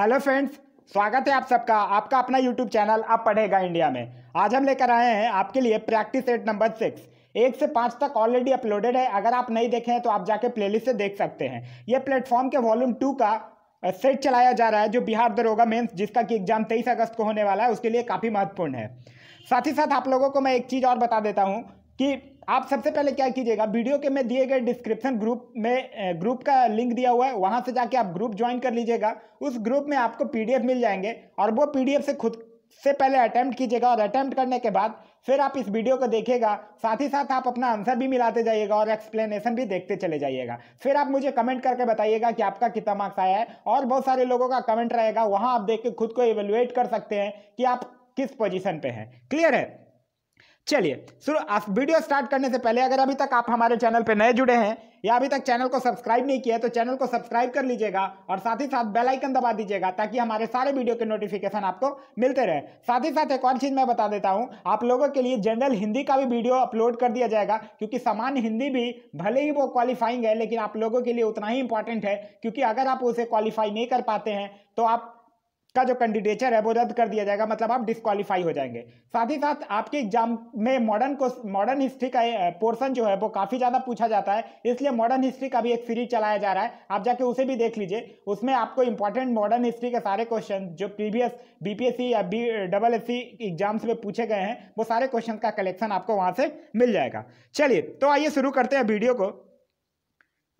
hello friends स्वागत है आप सबका आपका अपना यूट्यूब चैनल आप पढ़ेगा इंडिया में आज हम लेकर आए हैं आपके लिए प्रैक्टिस सेट नंबर सिक्स एक से पाँच तक ऑलरेडी अपलोडेड है अगर आप नहीं देखे हैं तो आप जाके प्लेलिस्ट से देख सकते हैं ये प्लेटफॉर्म के वॉल्यूम टू का सेट चलाया जा रहा है जो बिहार दरोगा मेन्स जिसका कि एग्जाम तेईस अगस्त को होने वाला है उसके लिए काफ़ी महत्वपूर्ण है साथ ही साथ आप लोगों को मैं एक चीज़ और बता देता हूँ कि आप सबसे पहले क्या कीजिएगा वीडियो के में दिए गए डिस्क्रिप्शन ग्रुप में ग्रुप का लिंक दिया हुआ है वहां से जाके आप ग्रुप ज्वाइन कर लीजिएगा उस ग्रुप में आपको पीडीएफ मिल जाएंगे और वो पीडीएफ से खुद से पहले अटैम्प्ट कीजिएगा और अटैम्प्ट करने के बाद फिर आप इस वीडियो को देखिएगा साथ ही साथ आप अपना आंसर भी मिलाते जाइएगा और एक्सप्लेनेशन भी देखते चले जाइएगा फिर आप मुझे कमेंट करके बताइएगा कि आपका कितना मार्क्स आया है और बहुत सारे लोगों का कमेंट रहेगा वहाँ आप देख के खुद को एवेलुएट कर सकते हैं कि आप किस पोजिशन पर हैं क्लियर है चलिए शुरू आप वीडियो स्टार्ट करने से पहले अगर अभी तक आप हमारे चैनल पर नए जुड़े हैं या अभी तक चैनल को सब्सक्राइब नहीं किया है तो चैनल को सब्सक्राइब कर लीजिएगा और साथ ही साथ बेल आइकन दबा दीजिएगा ताकि हमारे सारे वीडियो के नोटिफिकेशन आपको मिलते रहे साथ ही साथ एक और चीज़ मैं बता देता हूँ आप लोगों के लिए जनरल हिंदी का भी वीडियो अपलोड कर दिया जाएगा क्योंकि सामान्य हिंदी भी भले ही वो क्वालिफाइंग है लेकिन आप लोगों के लिए उतना ही इंपॉर्टेंट है क्योंकि अगर आप उसे क्वालिफाई नहीं कर पाते हैं तो आप का जो कैंडिडेचर है वो रद्द कर दिया जाएगा मतलब आप डिस्कालीफाई हो जाएंगे साथ ही साथ आपके एग्जाम में मॉडर्न को मॉडर्न हिस्ट्री का पोर्शन जो है वो काफ़ी ज़्यादा पूछा जाता है इसलिए मॉडर्न हिस्ट्री का भी एक सीरीज चलाया जा रहा है आप जाके उसे भी देख लीजिए उसमें आपको इंपॉर्टेंट मॉडर्न हिस्ट्री के सारे क्वेश्चन जो प्रीवियस बीपीएससी या बी डबल एस एग्जाम्स में पूछे गए हैं वो सारे क्वेश्चन का कलेक्शन आपको वहाँ से मिल जाएगा चलिए तो आइए शुरू करते हैं वीडियो को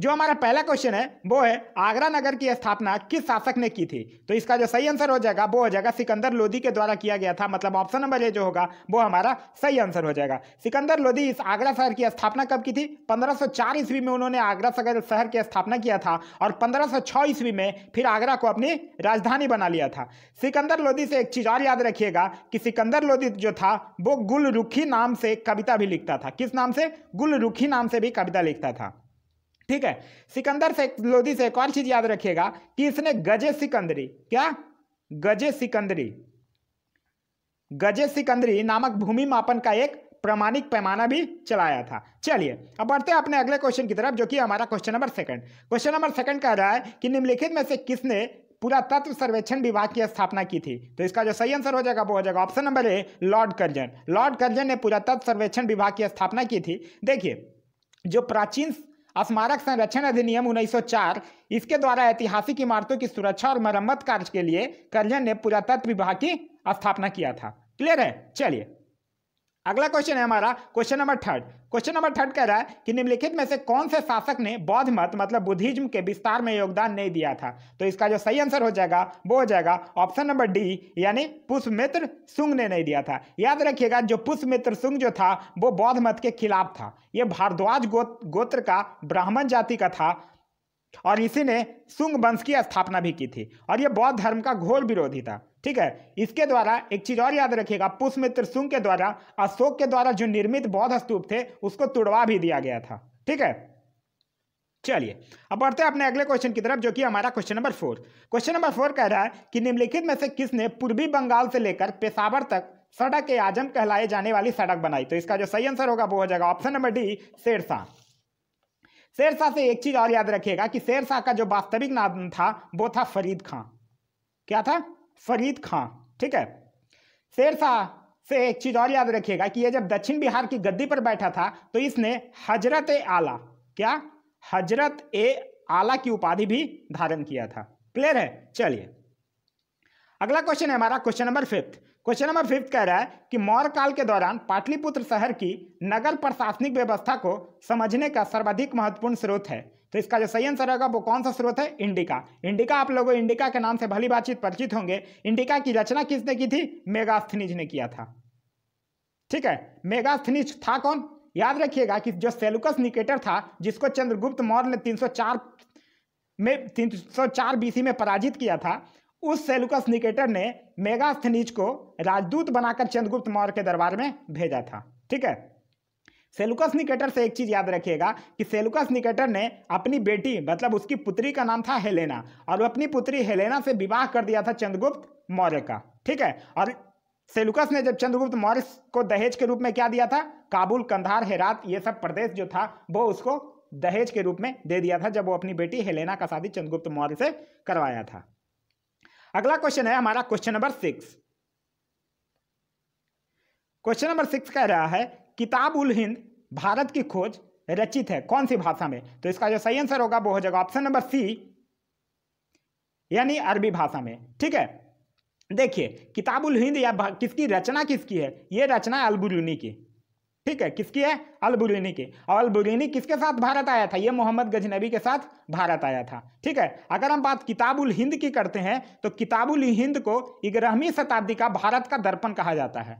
जो हमारा पहला क्वेश्चन है वो है आगरा नगर की स्थापना किस शासक ने की थी तो इसका जो सही आंसर हो जाएगा वो हो जाएगा सिकंदर लोधी के द्वारा किया गया था मतलब ऑप्शन नंबर ए जो होगा वो हमारा सही आंसर हो जाएगा सिकंदर लोधी इस आगरा शहर की स्थापना कब की थी 1504 ईस्वी में उन्होंने आगरा सगर शहर की स्थापना किया था और पंद्रह ईस्वी में फिर आगरा को अपनी राजधानी बना लिया था सिकंदर लोधी से एक चीज और याद रखिएगा कि सिकंदर लोधी जो था वो गुलरुखी नाम से कविता भी लिखता था किस नाम से गुलरुखी नाम से भी कविता लिखता था ठीक है सिकंदर से लोधी से एक और चीज याद रखिएगा कि इसने गजे सिकंदरी क्या गजे सिकंदरी गजे सिकंदरी नामक भूमि मापन का एक प्रमाणिक पैमाना भी चलाया था चलिए अब बढ़ते हैं अपने अगले क्वेश्चन की तरफ जो कि हमारा question number second question number second कह रहा है कि निम्नलिखित में से किसने पूरा तत्व सर्वेक्षण विभाग की स्थापना की थी तो इसका जो सही आंसर हो जाएगा वो हो जाएगा option number A lord Curzon lord Curzon ने पूरा तत्व सर्वेक्षण विभाग की स्थापना की थी देखिए जो प्राचीन स्मारक संरक्षण अधिनियम 1904 इसके द्वारा ऐतिहासिक इमारतों की सुरक्षा और मरम्मत कार्य के लिए करजन ने पुरातत्व विभाग की स्थापना किया था क्लियर है चलिए अगला क्वेश्चन है हमारा question number third question number third कह रहा है कि निम्नलिखित में से कौन से शासक ने बौद्ध मत मतलब बुद्धिज्म के विस्तार में योगदान नहीं दिया था तो इसका जो सही आंसर हो जाएगा वो हो जाएगा ऑप्शन नंबर डी यानी पुष्पमित्र सुंग ने नहीं दिया था याद रखिएगा जो पुष्पमित्र सुंग जो था वो बौद्ध मत के खिलाफ था ये भारद्वाज गोत्र का ब्राह्मण जाति का था और इसी ने सुंग वंश की स्थापना भी की थी और यह बौद्ध धर्म का घोर विरोधी था ठीक है इसके द्वारा एक चीज और याद रखिएगा पुष्पमित्र सुंग के द्वारा अशोक के द्वारा जो निर्मित बौद्ध स्तूप थे उसको तुड़वा भी दिया गया था ठीक है चलिए अब बढ़ते हैं अपने अगले क्वेश्चन की तरफ जो कि हमारा question number four question number four कह रहा है कि निम्नलिखित में से किसने पूर्वी बंगाल से लेकर पेशावर तक सड़क ए आजम कहलाए जाने वाली सड़क बनाई तो इसका जो सही आंसर होगा वो हो जाएगा option number D Shershah Shershah से एक चीज और याद रखिएगा कि शेरशाह का जो वास्तविक नाम था वो था फरीद खां क्या था फरीद खां ठीक है शेरशाह से एक चीज और याद रखिएगा कि ये जब दक्षिण बिहार की गद्दी पर बैठा था तो इसने हजरत ए आला क्या हजरत ए आला की उपाधि भी धारण किया था क्लियर है चलिए अगला क्वेश्चन है हमारा question number fifth question number fifth कह रहा है कि मौर्य काल के दौरान पाटलिपुत्र शहर की नगर प्रशासनिक व्यवस्था को समझने का सर्वाधिक महत्वपूर्ण स्रोत है तो इसका जो सही आंसर होगा वो कौन सा स्रोत है इंडिका इंडिका आप लोगों इंडिका के नाम से भली बातचीत परिचित होंगे इंडिका की रचना किसने की थी मेगास्थनीज ने किया था ठीक है मेगास्थनीज था कौन याद रखिएगा कि जो सेलुकस निकेटर था जिसको चंद्रगुप्त मौर्य ने 304 में 304 बीसी में पराजित किया था उस सेलुकस निकेटर ने मेगास्थनीज को राजदूत बनाकर चंद्रगुप्त मौर्य के दरबार में भेजा था ठीक है सेलुकस निकेटर से एक चीज याद रखिएगा कि सेलुकस निकेटर ने अपनी बेटी मतलब उसकी पुत्री का नाम था हेलेना और अपनी पुत्री हेलेना से विवाह कर दिया था चंद्रगुप्त मौर्य का ठीक है और सेलुकस ने जब चंद्रगुप्त मौर्य को दहेज के रूप में क्या दिया था काबुल कंधार हेरात ये सब प्रदेश जो था वो उसको दहेज के रूप में दे दिया था जब वो अपनी बेटी हेलेना का शादी चंद्रगुप्त मौर्य से करवाया था अगला क्वेश्चन है हमारा question number six question number six कह रहा है किताब उल हिंद भारत की खोज रचित है कौन सी भाषा में तो इसका जो सही आंसर होगा वो हो जाएगा ऑप्शन नंबर सी यानी अरबी भाषा में ठीक है देखिए किताबुल हिंद या किसकी रचना किसकी है ये रचना अलबुरूनी की ठीक है किसकी है अलबुरीनी की और अलबुरीनी किसके साथ भारत आया था ये मोहम्मद गजनबी के साथ भारत आया था ठीक है अगर हम बात किताबुल हिंद की करते हैं तो किताबुल हिंद को ग्यारहवीं शताब्दी का भारत का दर्पण कहा जाता है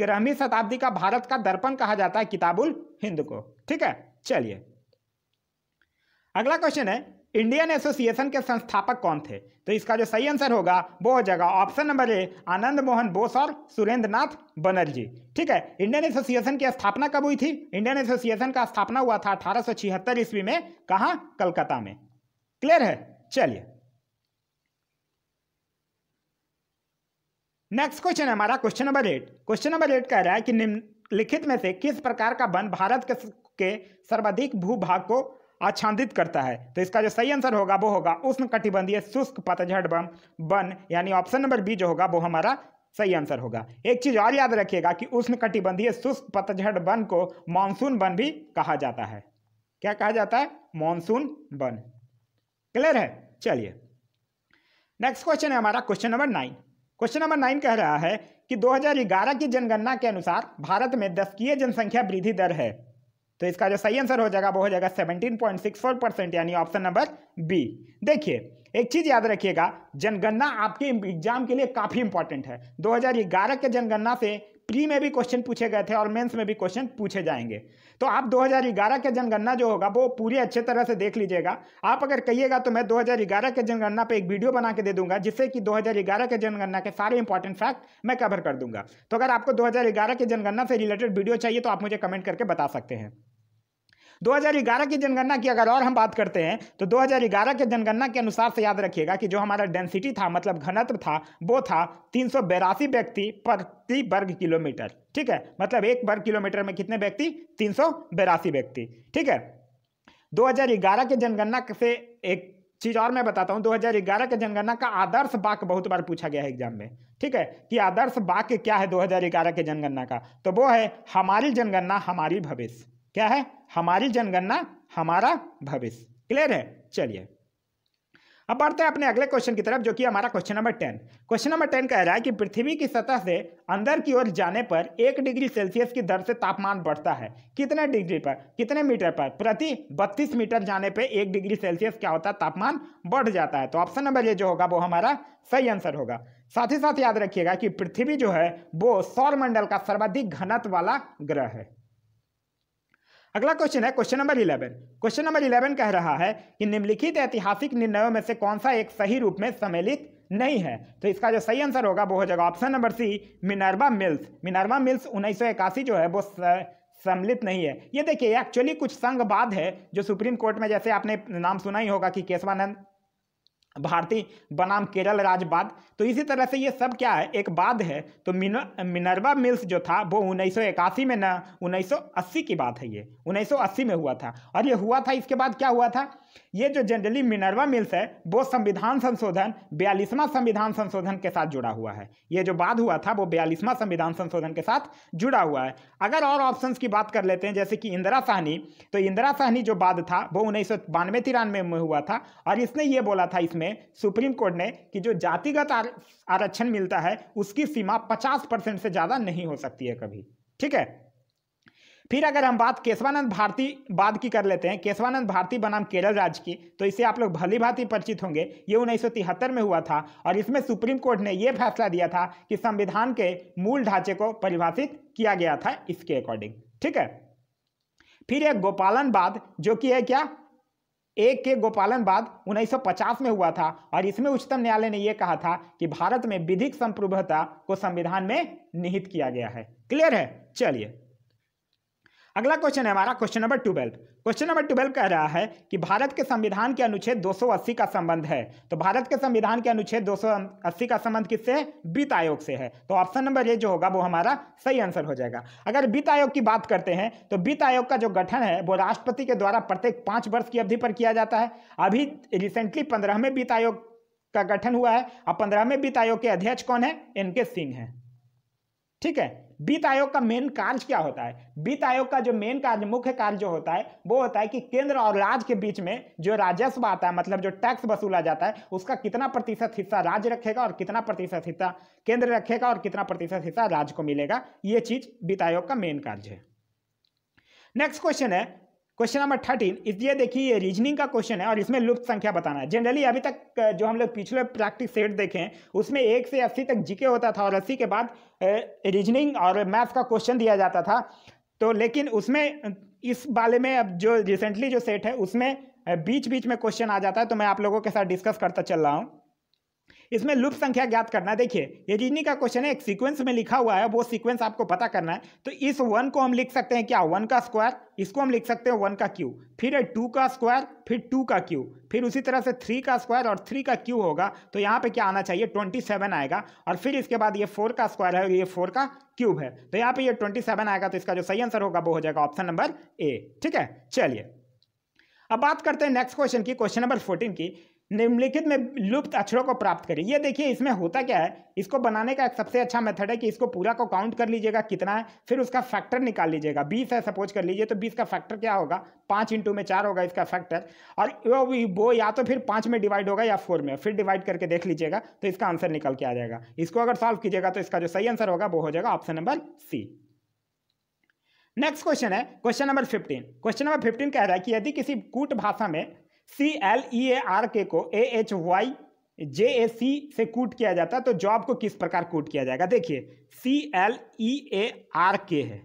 ग्यारहवीं शताब्दी का भारत का दर्पण कहा जाता है किताबुल हिंद को ठीक है चलिए अगला क्वेश्चन है इंडियन एसोसिएशन के संस्थापक कौन थे तो इसका जो सही आंसर होगा वो हो जाएगा option number A Anand Mohan Bose और सुरेंद्र नाथ बनर्जी ठीक है इंडियन एसोसिएशन की स्थापना कब हुई थी इंडियन एसोसिएशन का स्थापना हुआ था अठारह ईस्वी में कहा कलकत्ता में क्लियर है चलिए नेक्स्ट क्वेश्चन है हमारा question number eight question number eight कह रहा है कि निम्नलिखित में से किस प्रकार का वन भारत के, के सर्वाधिक भूभाग को आच्छादित करता है तो इसका जो सही आंसर होगा वो होगा उष्ण कटिबंधीय शुष्क पतझड़ बम वन यानी ऑप्शन नंबर बी जो होगा वो हमारा सही आंसर होगा एक चीज और याद रखिएगा कि उष्ण कटिबंधीय शुष्क पतझड़ वन को मानसून वन भी कहा जाता है क्या कहा जाता है मानसून वन क्लियर है चलिए नेक्स्ट क्वेश्चन है हमारा question number nine question number nine कह रहा है कि 2011 की जनगणना के अनुसार भारत में दशकीय जनसंख्या वृद्धि दर है तो इसका जो सही आंसर हो जाएगा वो हो जाएगा 17.64 परसेंट यानी ऑप्शन नंबर बी देखिए एक चीज याद रखिएगा जनगणना आपके एग्जाम के लिए काफी इंपॉर्टेंट है 2011 के जनगणना से प्री में भी क्वेश्चन पूछे गए थे और मेंस में भी क्वेश्चन पूछे जाएंगे तो आप 2011 के जनगणना जो होगा वो पूरी अच्छे तरह से देख लीजिएगा आप अगर कहिएगा तो मैं 2011 के जनगणना पे एक वीडियो बना के दे दूंगा जिससे कि 2011 के जनगणना के सारे इंपॉर्टेंट फैक्ट मैं कवर कर दूंगा तो अगर आपको दो के जनगणना से रिलेटेड वीडियो चाहिए तो आप मुझे कमेंट करके बता सकते हैं 2011 की जनगणना की अगर और हम बात करते हैं तो 2011 के जनगणना के अनुसार से याद रखिएगा कि जो हमारा डेंसिटी था मतलब घनत्व था वो था तीन व्यक्ति प्रति वर्ग किलोमीटर ठीक है मतलब एक वर्ग किलोमीटर में कितने व्यक्ति तीन व्यक्ति ठीक है 2011 के जनगणना से एक चीज और मैं बताता हूँ 2011 के जनगणना का आदर्श वाक्य बहुत बार पूछा गया है एग्जाम में ठीक है कि आदर्श वाक्य क्या है 2011 के जनगणना का तो वो है हमारी जनगणना हमारी भविष्य क्या है हमारी जनगणना हमारा भविष्य क्लियर है चलिए अब बढ़ते हैं अपने अगले क्वेश्चन की तरफ जो कि हमारा question number ten question number ten कह रहा है कि पृथ्वी की सतह से अंदर की ओर जाने पर एक डिग्री सेल्सियस की दर से तापमान बढ़ता है कितने डिग्री पर कितने मीटर पर प्रति बत्तीस मीटर जाने पर एक डिग्री सेल्सियस क्या होता है तापमान बढ़ जाता है तो ऑप्शन नंबर ये जो होगा वो हमारा सही आंसर होगा साथ ही साथ याद रखिएगा कि पृथ्वी जो है वो सौर का सर्वाधिक घनत वाला ग्रह है अगला क्वेश्चन है question number eleven question number eleven कह रहा है कि निम्नलिखित ऐतिहासिक निर्णयों में से कौन सा एक सही रूप में सम्मिलित नहीं है तो इसका जो सही आंसर होगा वो हो जाएगा option number C Minerva Mills Minerva Mills उन्नीस जो है वो सम्मिलित नहीं है ये देखिए एक्चुअली कुछ संघवाद है जो सुप्रीम कोर्ट में जैसे आपने नाम सुना ही होगा कि केशवानंद भारती बनाम केरल बाद तो इसी तरह से ये सब क्या है एक बाद है तो मिन, मिनरवा मिल्स जो था वो उन्नीस में ना 1980 की बात है ये 1980 में हुआ था और ये हुआ था इसके बाद क्या हुआ था ये जो जनरली मिनरवा मिल्स है वो संविधान संशोधन बयालीसवां संविधान संशोधन के साथ जुड़ा हुआ है ये जो बाद हुआ था वो बयालीसवां संविधान संशोधन के साथ जुड़ा हुआ है अगर और ऑप्शंस की बात कर लेते हैं जैसे कि इंदिरा साहनी तो इंदिरा साहनी जो बाद था वो उन्नीस सौ बानवे तिरानवे में हुआ था और इसने ये बोला था इसमें सुप्रीम कोर्ट ने कि जो जातिगत आरक्षण मिलता है उसकी सीमा पचास से ज़्यादा नहीं हो सकती है कभी ठीक है फिर अगर हम बात केशवानंद भारती बाद की कर लेते हैं केशवानंद भारती बनाम केरल राज्य की तो इसे आप लोग भली भांति परिचित होंगे ये उन्नीस में हुआ था और इसमें सुप्रीम कोर्ट ने यह फैसला दिया था कि संविधान के मूल ढांचे को परिभाषित किया गया था इसके अकॉर्डिंग ठीक है फिर एक गोपालन बाद जो कि है क्या एक के गोपालन बाद 1950 में हुआ था और इसमें उच्चतम न्यायालय ने यह कहा था कि भारत में विधिक संप्रभुता को संविधान में निहित किया गया है क्लियर है चलिए अगला क्वेश्चन है हमारा question number twelve question number twelve कह रहा है कि भारत के संविधान के अनुच्छेद 280 का संबंध है तो भारत के संविधान के अनुच्छेद 280 का संबंध किससे है वित्त आयोग से है तो ऑप्शन नंबर ए जो होगा वो हमारा सही आंसर हो जाएगा अगर वित्त आयोग की बात करते हैं तो वित्त आयोग का जो गठन है वो राष्ट्रपति के द्वारा प्रत्येक पाँच वर्ष की अवधि पर किया जाता है अभी रिसेंटली पंद्रहवें वित्त आयोग का गठन हुआ है अब पंद्रहवें वित्त आयोग के अध्यक्ष कौन है एन सिंह है ठीक है वित्त आयोग का मेन कार्य क्या होता है वित्त आयोग का जो मेन कार्य मुख्य कार्य जो होता है वो होता है कि केंद्र और राज्य के बीच में जो राजस्व आता है मतलब जो टैक्स वसूला जाता है उसका कितना प्रतिशत हिस्सा राज्य रखेगा और कितना प्रतिशत हिस्सा केंद्र रखेगा और कितना प्रतिशत हिस्सा राज्य को मिलेगा ये चीज वित्त आयोग का मेन कार्य है नेक्स्ट क्वेश्चन है क्वेश्चन नंबर थर्टीन इस ये देखिए ये रीजनिंग का क्वेश्चन है और इसमें लुप्त संख्या बताना है जनरली अभी तक जो हम लोग पिछले प्रैक्टिस सेट देखें उसमें एक से अस्सी तक जीके होता था और अस्सी के बाद रीजनिंग और मैथ्स का क्वेश्चन दिया जाता था तो लेकिन उसमें इस बारे में अब जो रिसेंटली जो सेट है उसमें बीच बीच में क्वेश्चन आ जाता है तो मैं आप लोगों के साथ डिस्कस करता चल रहा हूँ इसमें लूप संख्या ज्ञात करना देखिए ये जीनी का क्वेश्चन है एक सीक्वेंस में लिखा हुआ है वो सीक्वेंस आपको पता करना है तो इस वन को हम लिख सकते हैं क्या वन का स्क्वायर इसको हम लिख सकते हैं वन का क्यू फिर है टू का स्क्वायर फिर टू का क्यू फिर उसी तरह से थ्री का स्क्वायर और थ्री का क्यू होगा तो यहाँ पे क्या आना चाहिए ट्वेंटी सेवन आएगा और फिर इसके बाद ये फोर का स्क्वायर है और ये फोर का क्यूब है तो यहाँ पे ये ट्वेंटी सेवन आएगा तो इसका जो सही आंसर होगा वो हो जाएगा ऑप्शन नंबर ए ठीक है चलिए अब बात करते हैं नेक्स्ट क्वेश्चन की क्वेश्चन नंबर फोर्टीन की निम्नलिखित में लुप्त अक्षरों को प्राप्त करें ये देखिए इसमें होता क्या है इसको बनाने का एक सबसे अच्छा मेथड है कि इसको पूरा को काउंट कर लीजिएगा कितना है फिर उसका फैक्टर निकाल लीजिएगा बीस है सपोज कर लीजिए तो बीस का फैक्टर क्या होगा पाँच इंटू में चार होगा इसका फैक्टर और वो, वो या तो फिर पाँच में डिवाइड होगा या फोर में फिर डिवाइड करके देख लीजिएगा तो इसका आंसर निकल के आ जाएगा इसको अगर सॉल्व कीजिएगा तो इसका जो सही आंसर होगा वो हो जाएगा option number C next question है question number fifteen question number fifteen कह रहा है कि यदि किसी कूट भाषा में C L E A R के को ए एच वाई जे ए सी से कूट किया जाता है तो जॉब को किस प्रकार कूट किया जाएगा देखिए C L E A R के है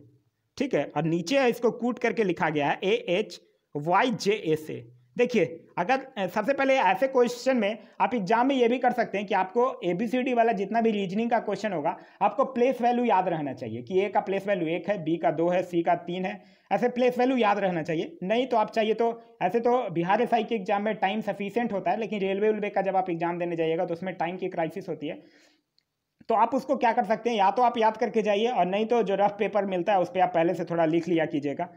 ठीक है और नीचे है इसको कूट करके लिखा गया है ए एच वाई जे ए से देखिए अगर सबसे पहले ऐसे क्वेश्चन में आप एग्जाम में ये भी कर सकते हैं कि आपको ए बी सी डी वाला जितना भी रीजनिंग का क्वेश्चन होगा आपको प्लेस वैल्यू याद रहना चाहिए कि ए का प्लेस वैल्यू एक है बी का दो है सी का तीन है ऐसे प्लेस वैल्यू याद रहना चाहिए नहीं तो आप चाहिए तो ऐसे तो बिहार एस के एग्जाम में टाइम सफिशियंट होता है लेकिन रेलवे वेलवे का जब आप एग्जाम देने जाइएगा तो उसमें टाइम की क्राइसिस होती है तो आप उसको क्या कर सकते हैं या तो आप याद करके जाइए और नहीं तो जो रफ पेपर मिलता है उस पर आप पहले से थोड़ा लिख लिया कीजिएगा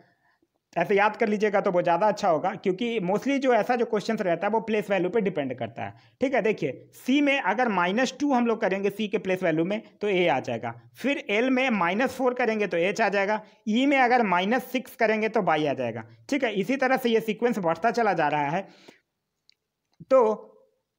ऐसे याद कर लीजिएगा तो वो ज़्यादा अच्छा होगा क्योंकि मोस्टली जो ऐसा जो क्वेश्चन रहता है वो प्लेस वैल्यू पे डिपेंड करता है ठीक है देखिए सी में अगर माइनस टू हम लोग करेंगे सी के प्लेस वैल्यू में तो ए आ जाएगा फिर एल में माइनस फोर करेंगे तो एच आ जाएगा ई e में अगर माइनस सिक्स करेंगे तो बाई आ जाएगा ठीक है इसी तरह से ये सिक्वेंस बढ़ता चला जा रहा है तो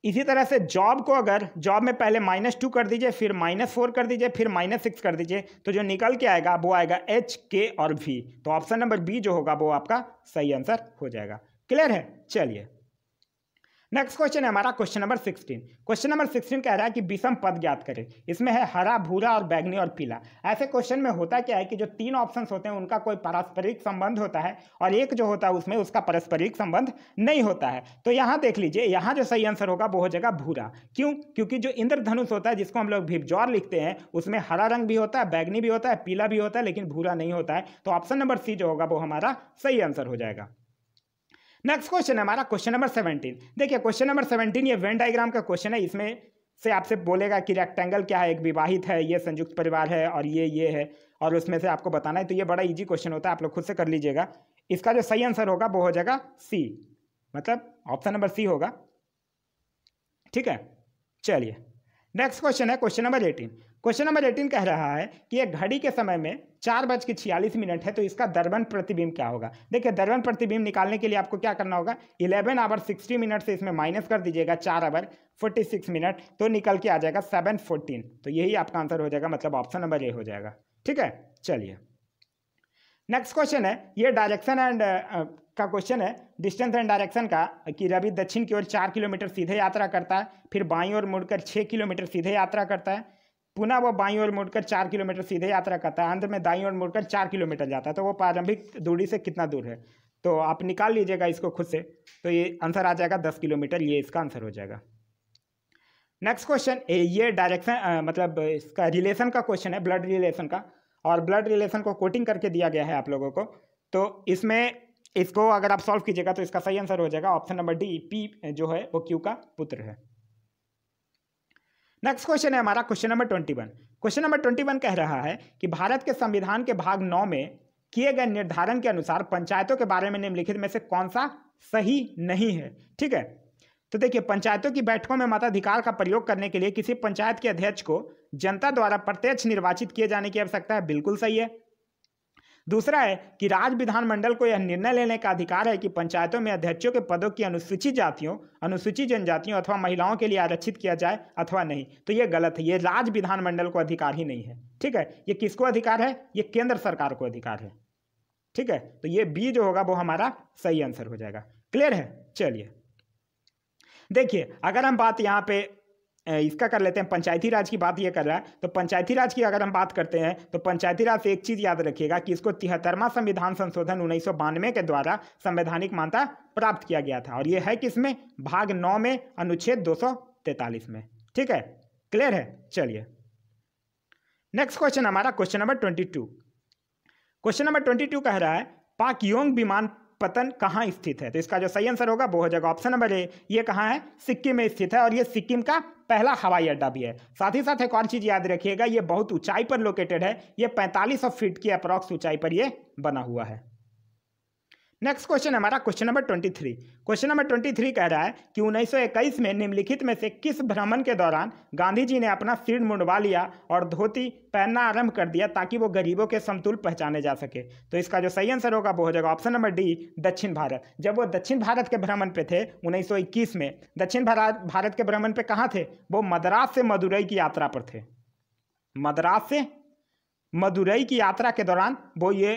इसी तरह से जॉब को अगर जॉब में पहले माइनस टू कर दीजिए फिर माइनस फोर कर दीजिए फिर माइनस सिक्स कर दीजिए तो जो निकल के आएगा वो आएगा एच के और वी तो ऑप्शन नंबर बी जो होगा वो आपका सही आंसर हो जाएगा क्लियर है चलिए नेक्स्ट क्वेश्चन है हमारा question number sixteen question number sixteen कह रहा है कि विषम पद ज्ञात करें इसमें है हरा भूरा और बैगनी और पीला ऐसे क्वेश्चन में होता क्या है कि जो तीन ऑप्शन होते हैं उनका कोई पारस्परिक संबंध होता है और एक जो होता है उसमें उसका पारस्परिक संबंध नहीं होता है तो यहाँ देख लीजिए यहाँ जो सही आंसर होगा वो हो जाएगा भूरा क्यों क्योंकि जो इंद्रधनुष होता है जिसको हम लोग भिपजौर लिखते हैं उसमें हरा रंग भी होता है बैगनी भी होता है पीला भी होता है लेकिन भूरा नहीं होता है तो ऑप्शन नंबर सी जो होगा वो हमारा सही आंसर हो जाएगा नेक्स्ट क्वेश्चन है हमारा क्वेश्चन नंबर सेवनटीन देखिए क्वेश्चन नंबर सेवनटीन ये वेन डायग्राम का क्वेश्चन है इसमें से आपसे बोलेगा कि रेक्टेंगल क्या है एक विवाहित है ये संयुक्त परिवार है और ये ये है और उसमें से आपको बताना है तो ये बड़ा इजी क्वेश्चन होता है आप लोग खुद से कर लीजिएगा इसका जो सही आंसर होगा वो हो जाएगा सी मतलब ऑप्शन नंबर सी होगा ठीक है चलिए नेक्स्ट क्वेश्चन है question number eighteen question number eighteen कह रहा है कि एक घड़ी के समय में चार बज के छियालीस मिनट है तो इसका दर्बन प्रतिबिंब क्या होगा देखिए दर्बन प्रतिबिंब निकालने के लिए आपको क्या करना होगा इलेवन आवर सिक्सटी मिनट से इसमें माइनस कर दीजिएगा चार आवर फोर्टी सिक्स मिनट तो निकल के आ जाएगा सेवन फोर्टीन तो यही आपका आंसर हो जाएगा मतलब ऑप्शन नंबर ए हो जाएगा ठीक है चलिए नेक्स्ट क्वेश्चन है ये डायरेक्शन एंड का क्वेश्चन है डिस्टेंस एंड डायरेक्शन का कि रवि दक्षिण की ओर चार किलोमीटर सीधे यात्रा करता है फिर बाई और मुड़कर छः किलोमीटर सीधे यात्रा करता है पुनः वो बाई ओर मुड़कर चार किलोमीटर सीधे यात्रा करता है अंत में दाई ओर मुड़कर चार किलोमीटर जाता है तो वो प्रारंभिक दूरी से कितना दूर है तो आप निकाल लीजिएगा इसको खुद से तो ये आंसर आ जाएगा दस किलोमीटर ये इसका आंसर हो जाएगा नेक्स्ट क्वेश्चन ये डायरेक्शन मतलब इसका रिलेशन का क्वेश्चन है ब्लड रिलेशन का और ब्लड रिलेशन को कोटिंग करके दिया गया है आप लोगों को तो इसमें इसको अगर आप सॉल्व कीजिएगा तो इसका सही आंसर हो जाएगा ऑप्शन नंबर डी पी जो है वो क्यू का पुत्र है नेक्स्ट क्वेश्चन है हमारा question number twenty one question number twenty one कह रहा है कि भारत के संविधान के भाग नौ में किए गए निर्धारण के अनुसार पंचायतों के बारे में निम्नलिखित में से कौन सा सही नहीं है ठीक है तो देखिए पंचायतों की बैठकों में मताधिकार का प्रयोग करने के लिए किसी पंचायत के अध्यक्ष को जनता द्वारा प्रत्यक्ष निर्वाचित किए जाने की आवश्यकता है बिल्कुल सही है दूसरा है कि राज्य विधानमंडल को यह निर्णय लेने का अधिकार है कि पंचायतों में अध्यक्षों के पदों की अनुसूचित जातियों अनुसूचित जनजातियों अथवा महिलाओं के लिए आरक्षित किया जाए अथवा नहीं तो यह गलत है ये राज्य विधानमंडल को अधिकार ही नहीं है ठीक है ये किसको अधिकार है ये केंद्र सरकार को अधिकार है ठीक है तो ये बी जो होगा वो हमारा सही आंसर हो जाएगा क्लियर है चलिए देखिए अगर हम बात यहाँ पे इसका कर लेते हैं पंचायती राज की बात ये कर रहा है तो पंचायती राज की अगर हम बात करते हैं तो पंचायती राज से एक चीज़ याद रखिएगा कि इसको तिहत्तरवा संविधान संशोधन उन्नीस के द्वारा संवैधानिक मान्यता प्राप्त किया गया था और ये है कि इसमें भाग नौ में अनुच्छेद दो में ठीक है क्लियर है चलिए नेक्स्ट क्वेश्चन हमारा question number twenty two question number twenty two कह रहा है पाक योंग विमान पतन कहाँ स्थित है तो इसका जो सही आंसर होगा वो हो जाएगा ऑप्शन नंबर ए ये कहाँ है सिक्किम में स्थित है और ये सिक्किम का पहला हवाई अड्डा भी है साथ ही साथ एक और चीज़ याद रखिएगा ये बहुत ऊंचाई पर लोकेटेड है ये पैंतालीस फीट की अप्रॉक्स ऊंचाई पर ये बना हुआ है नेक्स्ट क्वेश्चन हमारा question number twenty three question number twenty three कह रहा है कि उन्नीस सौ इक्कीस में निम्नलिखित में से किस भ्रमण के दौरान गांधी जी ने अपना सिर मुंडवा लिया और धोती पहनना आरंभ कर दिया ताकि वो गरीबों के समतुल पहचाने जा सके तो इसका जो सही आंसर होगा वो हो जाएगा ऑप्शन नंबर डी दक्षिण भारत जब वो दक्षिण भारत के भ्रमण पे थे उन्नीस में दक्षिण भारत भारत के भ्रमण पर कहाँ थे वो मद्रास से मदुरई की यात्रा पर थे मद्रास से मदुरई की यात्रा के दौरान वो ये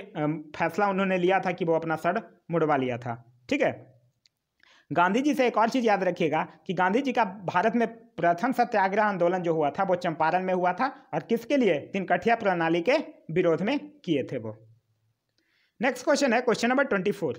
फैसला उन्होंने लिया था कि वो अपना सर मुड़वा लिया था ठीक है गांधी जी से एक और चीज़ याद रखिएगा कि गांधी जी का भारत में प्रथम सत्याग्रह आंदोलन जो हुआ था वो चंपारण में हुआ था और किसके लिए तिनकठिया प्रणाली के विरोध में किए थे वो नेक्स्ट क्वेश्चन है question number twenty four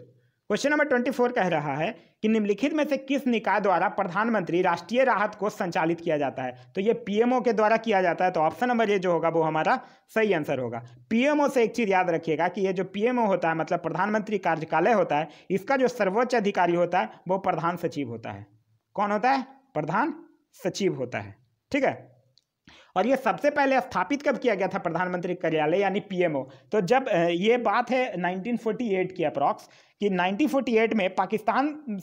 question number twenty four कह रहा है कि निम्नलिखित में से किस निकाय द्वारा प्रधानमंत्री राष्ट्रीय राहत कोष संचालित किया जाता है तो ये पीएमओ के द्वारा किया जाता है तो ऑप्शन नंबर ये जो होगा वो हमारा सही आंसर होगा पीएमओ से एक चीज़ याद रखिएगा कि ये जो पीएमओ होता है मतलब प्रधानमंत्री कार्यकालय होता है इसका जो सर्वोच्च अधिकारी होता है वो प्रधान सचिव होता है कौन होता है प्रधान सचिव होता है ठीक है और ये सबसे पहले स्थापित कब किया गया था प्रधानमंत्री कार्यालय यानी पीएमओ तो जब ये बात है 1948 की अप्रॉक्स कि 1948 में पाकिस्तान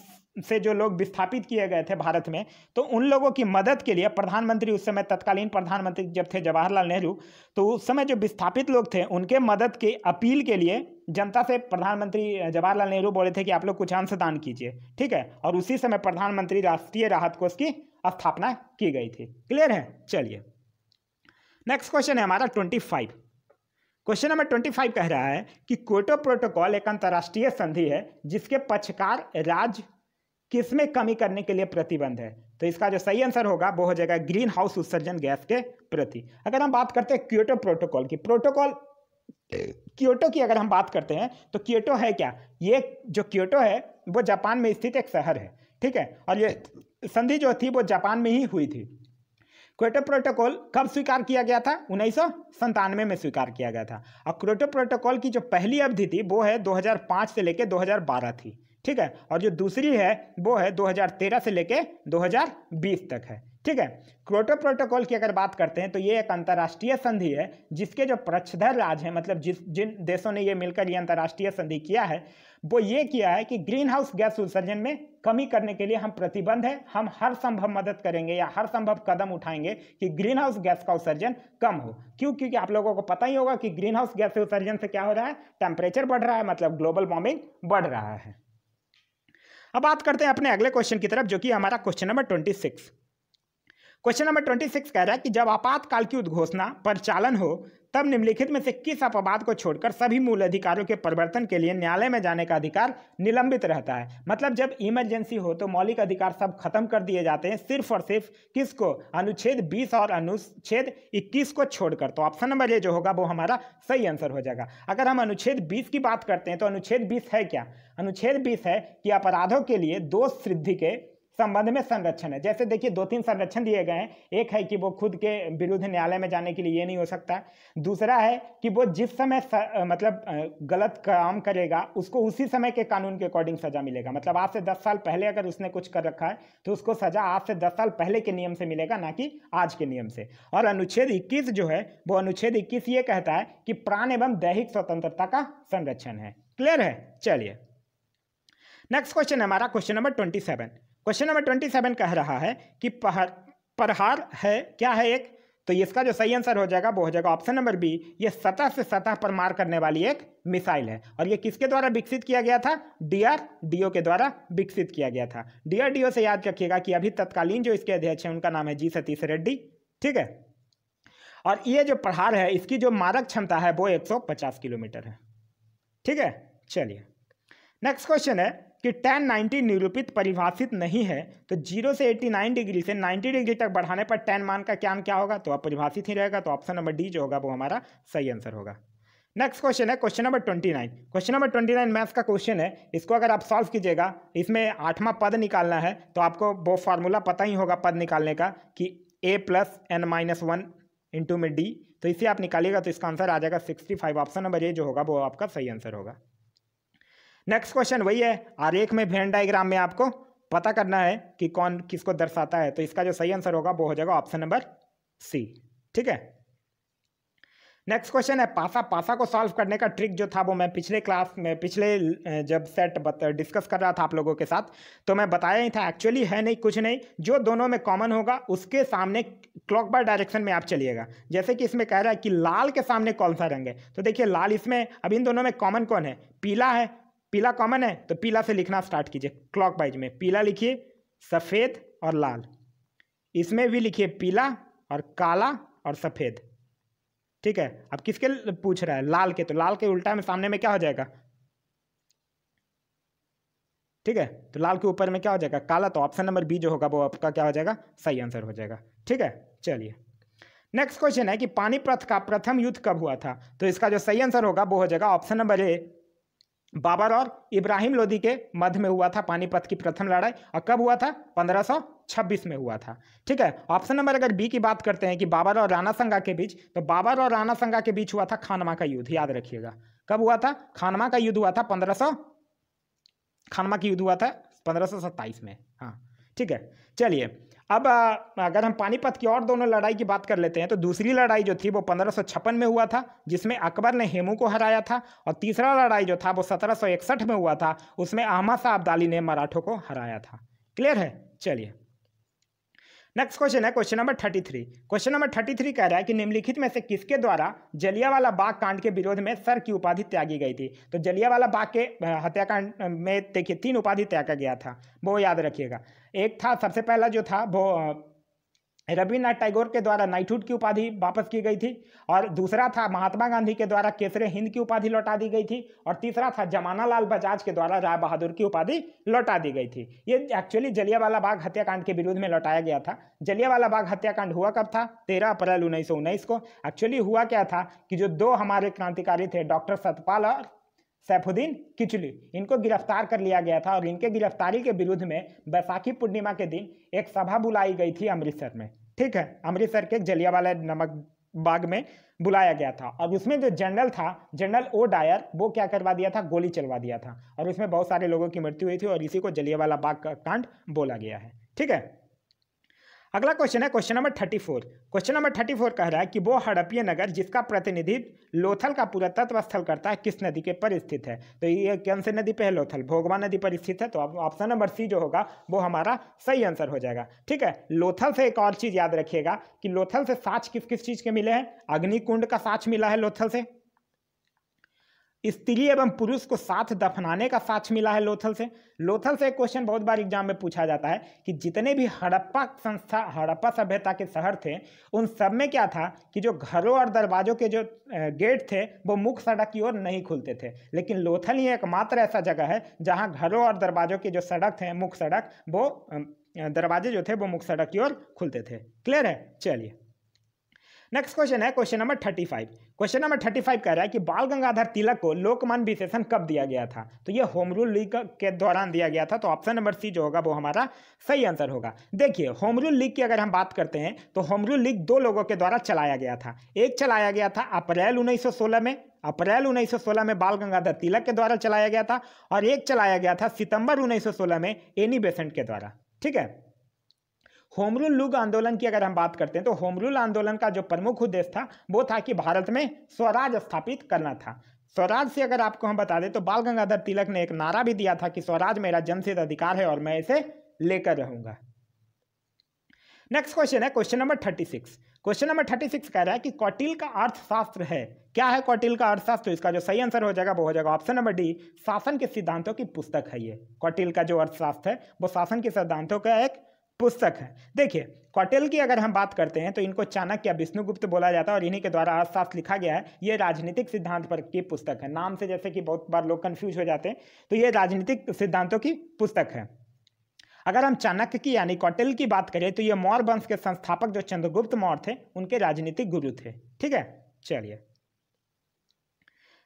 से जो लोग विस्थापित किए गए थे भारत में तो उन लोगों की मदद के लिए प्रधानमंत्री उस समय तत्कालीन प्रधानमंत्री जब थे जवाहरलाल नेहरू तो उस समय जो विस्थापित लोग थे उनके मदद के अपील के लिए जनता से प्रधानमंत्री जवाहरलाल नेहरू बोले थे कि आप लोग कुछ अंश दान कीजिए ठीक है और उसी समय प्रधानमंत्री राष्ट्रीय राहत कोष की स्थापना की गई थी क्लियर है चलिए नेक्स्ट क्वेश्चन है हमारा twenty five question number twenty five कह रहा है कि कोटो प्रोटोकॉल एक अंतर्राष्ट्रीय संधि है जिसके पक्षकार राज्य किसमें कमी करने के लिए प्रतिबंध है तो इसका जो सही आंसर होगा वो हो जाएगा ग्रीन हाउस उत्सर्जन गैस के प्रति अगर हम बात करते हैं क्योटो प्रोटोकॉल की प्रोटोकॉल क्योटो की अगर हम बात करते हैं तो क्योटो है क्या ये जो क्योटो है वो जापान में स्थित एक शहर है ठीक है और ये संधि जो थी वो जापान में ही हुई थी क्वेटो प्रोटोकॉल कब स्वीकार किया गया था उन्नीस में स्वीकार किया गया था और क्वेटो प्रोटोकॉल की जो पहली अवधि थी वो है 2005 से लेकर 2012 थी ठीक है और जो दूसरी है वो है 2013 से लेकर 2020 तक है ठीक है क्रोटो प्रोटोकॉल की अगर बात करते हैं तो ये एक अंतर्राष्ट्रीय संधि है जिसके जो प्रक्षधर राज हैं मतलब जिस जिन देशों ने ये मिलकर ये अंतर्राष्ट्रीय संधि किया है वो ये किया है कि ग्रीन हाउस गैस उत्सर्जन में कमी करने के लिए हम प्रतिबंध है हम हर संभव मदद करेंगे या हर संभव कदम उठाएंगे कि ग्रीन हाउस गैस का उत्सर्जन कम हो क्यों क्योंकि आप लोगों को पता ही होगा कि ग्रीन हाउस गैस उत्सर्जन से क्या हो रहा है टेम्परेचर बढ़ रहा है मतलब ग्लोबल वार्मिंग बढ़ रहा है अब बात करते हैं अपने अगले क्वेश्चन की तरफ जो कि हमारा question number twenty six question number twenty six कह रहा है कि जब आपातकाल की उद्घोषणा पर चालन हो तब निम्नलिखित में से किस अपवाद को छोड़कर सभी मूल अधिकारों के परिवर्तन के लिए न्यायालय में जाने का अधिकार निलंबित रहता है मतलब जब इमरजेंसी हो तो मौलिक अधिकार सब खत्म कर दिए जाते हैं सिर्फ और सिर्फ किसको अनुच्छेद 20 और अनुच्छेद 21 को छोड़कर तो ऑप्शन नंबर ये जो होगा वो हमारा सही आंसर हो जाएगा अगर हम अनुच्छेद बीस की बात करते हैं तो अनुच्छेद बीस है क्या अनुच्छेद बीस है कि अपराधों के लिए दोष सिद्धि के संबंध में संरक्षण है जैसे देखिए दो तीन संरक्षण दिए गए हैं एक है कि वो खुद के विरुद्ध न्यायालय में जाने के लिए ये नहीं हो सकता दूसरा है कि वो जिस समय सर, मतलब गलत काम करेगा उसको उसी समय के कानून के अकॉर्डिंग सजा मिलेगा मतलब आज से दस साल पहले अगर उसने कुछ कर रखा है तो उसको सजा आज से दस साल पहले के नियम से मिलेगा ना कि आज के नियम से और अनुच्छेद इक्कीस जो है वो अनुच्छेद इक्कीस ये कहता है कि प्राण एवं दैहिक स्वतंत्रता का संरक्षण है क्लियर है चलिए नेक्स्ट क्वेश्चन हमारा question number twenty seven question number twenty seven कह रहा है कि प्रहार है क्या है एक तो इसका जो सही आंसर हो जाएगा वो हो जाएगा ऑप्शन नंबर बी ये सतह से सतह पर मार करने वाली एक मिसाइल है और ये किसके द्वारा विकसित किया गया था डीआरडीओ के द्वारा विकसित किया गया था डीआरडीओ से याद रखिएगा कि अभी तत्कालीन जो इसके अध्यक्ष हैं उनका नाम है जी सतीश रेड्डी ठीक है और ये जो प्रहार है इसकी जो मारक क्षमता है वो पचास किलोमीटर है ठीक है चलिए नेक्स्ट क्वेश्चन है कि टेन नाइन्टी निरूपित परिभाषित नहीं है तो जीरो से एट्टी नाइन डिग्री से नाइन्टी डिग्री तक बढ़ाने पर टेन मान का क्या क्या होगा तो परिभाषित ही रहेगा तो ऑप्शन नंबर डी जो होगा वो हमारा सही आंसर होगा नेक्स्ट क्वेश्चन है question number twenty nine question number twenty nine maths का क्वेश्चन है इसको अगर आप सॉल्व कीजिएगा इसमें आठवां पद निकालना है तो आपको वो फार्मूला पता ही होगा पद निकालने का कि A plus N minus one into में डी तो इसे आप निकालिएगा तो इसका आंसर आ जाएगा sixty five option number A जो होगा वो आपका सही आंसर होगा नेक्स्ट क्वेश्चन वही है आरेख में भेन डायग्राम में आपको पता करना है कि कौन किसको दर्शाता है तो इसका जो सही आंसर होगा वो हो जाएगा ऑप्शन नंबर सी ठीक है नेक्स्ट क्वेश्चन है पासा पासा को सॉल्व करने का ट्रिक जो था वो मैं पिछले क्लास में पिछले जब सेट डिस्कस कर रहा था आप लोगों के साथ तो मैं बताया ही था एक्चुअली है नहीं कुछ नहीं जो दोनों में कॉमन होगा उसके सामने क्लॉक बार डायरेक्शन में आप चलिएगा जैसे कि इसमें कह रहा है कि लाल के सामने कौन सा रंग है तो देखिए लाल इसमें अब इन दोनों में कॉमन कौन है पीला है पीला कॉमन है तो पीला से लिखना स्टार्ट कीजिए क्लॉकवाइज में पीला लिखिए सफ़ेद और लाल इसमें भी लिखिए पीला और काला और सफ़ेद ठीक है अब किसके पूछ रहा है लाल के तो लाल के उल्टा में सामने में क्या हो जाएगा ठीक है तो लाल के ऊपर में क्या हो जाएगा काला तो ऑप्शन नंबर बी जो होगा वो आपका क्या हो जाएगा सही आंसर हो जाएगा ठीक है चलिए नेक्स्ट क्वेश्चन है कि पानीपत का प्रथम युद्ध कब हुआ था तो इसका जो सही आंसर होगा वो हो जाएगा ऑप्शन नंबर ए बाबर और इब्राहिम लोदी के मध्य में हुआ था पानीपत की प्रथम लड़ाई और कब हुआ था 1526 में हुआ था ठीक है ऑप्शन नंबर अगर बी की बात करते हैं कि बाबर और राणा संगा के बीच तो बाबर और राणा संगा के बीच हुआ था खानमा का युद्ध याद रखिएगा कब हुआ था खानमा का युद्ध हुआ था पंद्रह खानमा का युद्ध हुआ था पंद्रह में हाँ ठीक है चलिए अब अगर हम पानीपत की और दोनों लड़ाई की बात कर लेते हैं तो दूसरी लड़ाई जो थी वो पंद्रह में हुआ था जिसमें अकबर ने हेमू को हराया था और तीसरा लड़ाई जो था वो सत्रह में हुआ था उसमें अहमद शाह अब्दाली ने मराठों को हराया था क्लियर है चलिए नेक्स्ट क्वेश्चन है question number thirty three question number thirty three कह रहा है कि निम्नलिखित में से किसके द्वारा जलियावाला बाग कांड के विरोध में सर की उपाधि त्यागी गई थी तो जलियावाला बाग के हत्याकांड में देखिए तीन उपाधि त्यागा गया था वो याद रखिएगा एक था सबसे पहला जो था वो रविन्द्रनाथ टैगोर के द्वारा नाइटहुड की उपाधि वापस की गई थी और दूसरा था महात्मा गांधी के द्वारा केसरे हिंद की उपाधि लौटा दी गई थी और तीसरा था जमानालाल बजाज के द्वारा राय बहादुर की उपाधि लौटा दी गई थी ये एक्चुअली जलियावाला बाग हत्याकांड के विरोध में लौटाया गया था जलियावाला बाग हत्याकांड हुआ कब था तेरह अप्रैल उन्नीस को एक्चुअली हुआ क्या था कि जो दो हमारे क्रांतिकारी थे डॉक्टर सतपाल और सैफुद्दीन किचली इनको गिरफ्तार कर लिया गया था और इनके गिरफ्तारी के विरुद्ध में बैसाखी पूर्णिमा के दिन एक सभा बुलाई गई थी अमृतसर में ठीक है अमृतसर के जलियावाला नमक बाग में बुलाया गया था और उसमें जो जनरल था जनरल ओ डायर वो क्या करवा दिया था गोली चलवा दिया था और उसमें बहुत सारे लोगों की मृत्यु हुई थी और इसी को जलियावाला बाग का कांड बोला गया है ठीक है अगला क्वेश्चन है question number thirty four question number thirty four कह रहा है कि वो हड़प्पीय नगर जिसका प्रतिनिधित्व लोथल का पुरातत्व स्थल करता है किस नदी के पर स्थित है तो ये कौन से नदी पे है लोथल भोगवा नदी पर स्थित है तो ऑप्शन नंबर सी जो होगा वो हमारा सही आंसर हो जाएगा ठीक है लोथल से एक और चीज़ याद रखिएगा कि लोथल से साक्ष किस किस चीज़ के मिले हैं अग्निकुंड का साक्ष मिला है लोथल से स्त्री एवं पुरुष को साथ दफनाने का साक्ष मिला है लोथल से लोथल से एक क्वेश्चन बहुत बार एग्जाम में पूछा जाता है कि जितने भी हड़प्पा संस्था हड़प्पा सभ्यता के शहर थे उन सब में क्या था कि जो घरों और दरवाजों के जो गेट थे वो मुख्य सड़क की ओर नहीं खुलते थे लेकिन लोथल ही एकमात्र ऐसा जगह है जहाँ घरों और दरवाजों के जो सड़क थे मुख्य सड़क वो दरवाजे जो थे वो मुख्य सड़क की ओर खुलते थे क्लियर है चलिए नेक्स्ट क्वेश्चन है question number thirty five question number thirty five कह रहा है कि बाल गंगाधर तिलक को लोकमान विशेषण कब दिया गया था तो ये होम रूल लीग के दौरान दिया गया था तो ऑप्शन नंबर सी जो होगा वो हमारा सही आंसर होगा देखिए होम रूल लीग की अगर हम बात करते हैं तो होम रूल लीग दो लोगों के द्वारा चलाया गया था एक चलाया गया था अप्रैल सोलह में अप्रैल 1916 में बाल गंगाधर तिलक के द्वारा चलाया गया था और एक चलाया गया था सितंबर 1916 में एनी बेसेंट के द्वारा ठीक है होमरूल लुग आंदोलन की अगर हम बात करते हैं तो होमरूल आंदोलन का जो प्रमुख उद्देश्य था वो था कि भारत में स्वराज स्थापित करना था स्वराज से अगर आपको हम बता दें तो बाल गंगाधर तिलक ने एक नारा भी दिया था कि स्वराज मेरा जनसिद्ध अधिकार है और मैं इसे लेकर रहूंगा नेक्स्ट क्वेश्चन है question number thirty six question number thirty six कह रहा है कि कौटिल का अर्थशास्त्र है क्या है कौटिल का अर्थशास्त्र तो इसका जो सही आंसर हो जाएगा वो हो जाएगा ऑप्शन नंबर डी शासन के सिद्धांतों की पुस्तक है ये कौटिल का जो अर्थशास्त्र है वो शासन के सिद्धांतों का एक पुस्तक है देखिए कौटिल की अगर हम बात करते हैं तो इनको चाणक्य या विष्णुगुप्त बोला जाता है और इन्हीं के द्वारा अर्थशास्त्र लिखा गया है ये राजनीतिक सिद्धांत पर की पुस्तक है नाम से जैसे कि बहुत बार लोग कन्फ्यूज हो जाते हैं तो ये राजनीतिक सिद्धांतों की पुस्तक है अगर हम चाणक्य की यानी कौटिल की बात करें तो ये मौर्य वंश के संस्थापक जो चंद्रगुप्त मौर्य थे उनके राजनीतिक गुरु थे ठीक है चलिए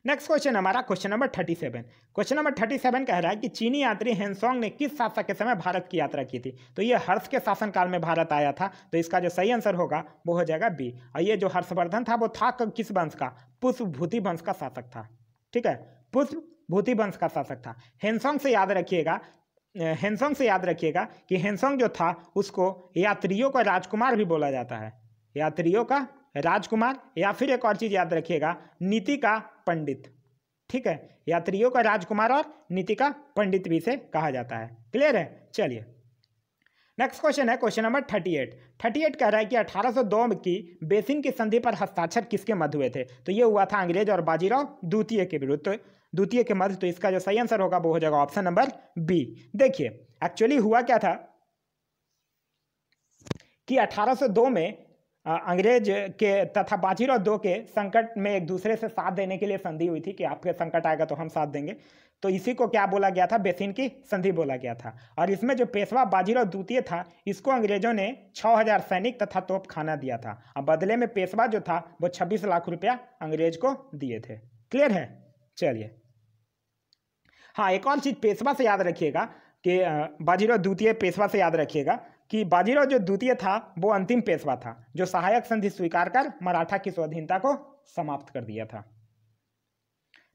नेक्स्ट क्वेश्चन हमारा question number thirty seven question number thirty seven कह रहा है कि चीनी यात्री हेंसोंग ने किस शासक के समय भारत की यात्रा की थी तो ये हर्ष के शासनकाल में भारत आया था तो इसका जो सही आंसर होगा वो हो जाएगा बी और ये जो हर्षवर्धन था वो था किस वंश का पुष्पभूति वंश का शासक था ठीक है पुष्प भूति वंश का शासक था हेंसोंग से याद रखिएगा हेंसोंग से याद रखिएगा कि हेंसोंग जो था उसको यात्रियों का राजकुमार भी बोला जाता है यात्रियों का राजकुमार या फिर एक और चीज़ याद रखिएगा नीति का पंडित ठीक है यात्रियों का राजकुमार और नीति का पंडित भी से कहा जाता है क्लियर है चलिए नेक्स्ट क्वेश्चन है question number thirty eight thirty eight कह रहा है कि 1802 की बेसिन की संधि पर हस्ताक्षर किसके मध्य हुए थे तो ये हुआ था अंग्रेज और बाजीराव द्वितीय के विरुद्ध द्वितीय के मध्य तो इसका जो सही आंसर होगा वो हो जाएगा ऑप्शन नंबर बी देखिए एक्चुअली हुआ क्या था कि 1802 में अंग्रेज के तथा बाजीराव दो के संकट में एक दूसरे से साथ देने के लिए संधि हुई थी कि आपके संकट आएगा तो हम साथ देंगे तो इसी को क्या बोला गया था बेसिन की संधि बोला गया था और इसमें जो पेशवा बाजीराव द्वितीय था इसको अंग्रेजों ने 6000 सैनिक तथा तोप खाना दिया था और बदले में पेशवा जो था वो 26 लाख रुपया अंग्रेज को दिए थे क्लियर है चलिए हाँ एक और चीज़ पेशवा से याद रखिएगा कि बाजीराव द्वितीय पेशवा से याद रखिएगा कि बाजीराव जो द्वितीय था वो अंतिम पेशवा था जो सहायक संधि स्वीकार कर मराठा की स्वाधीनता को समाप्त कर दिया था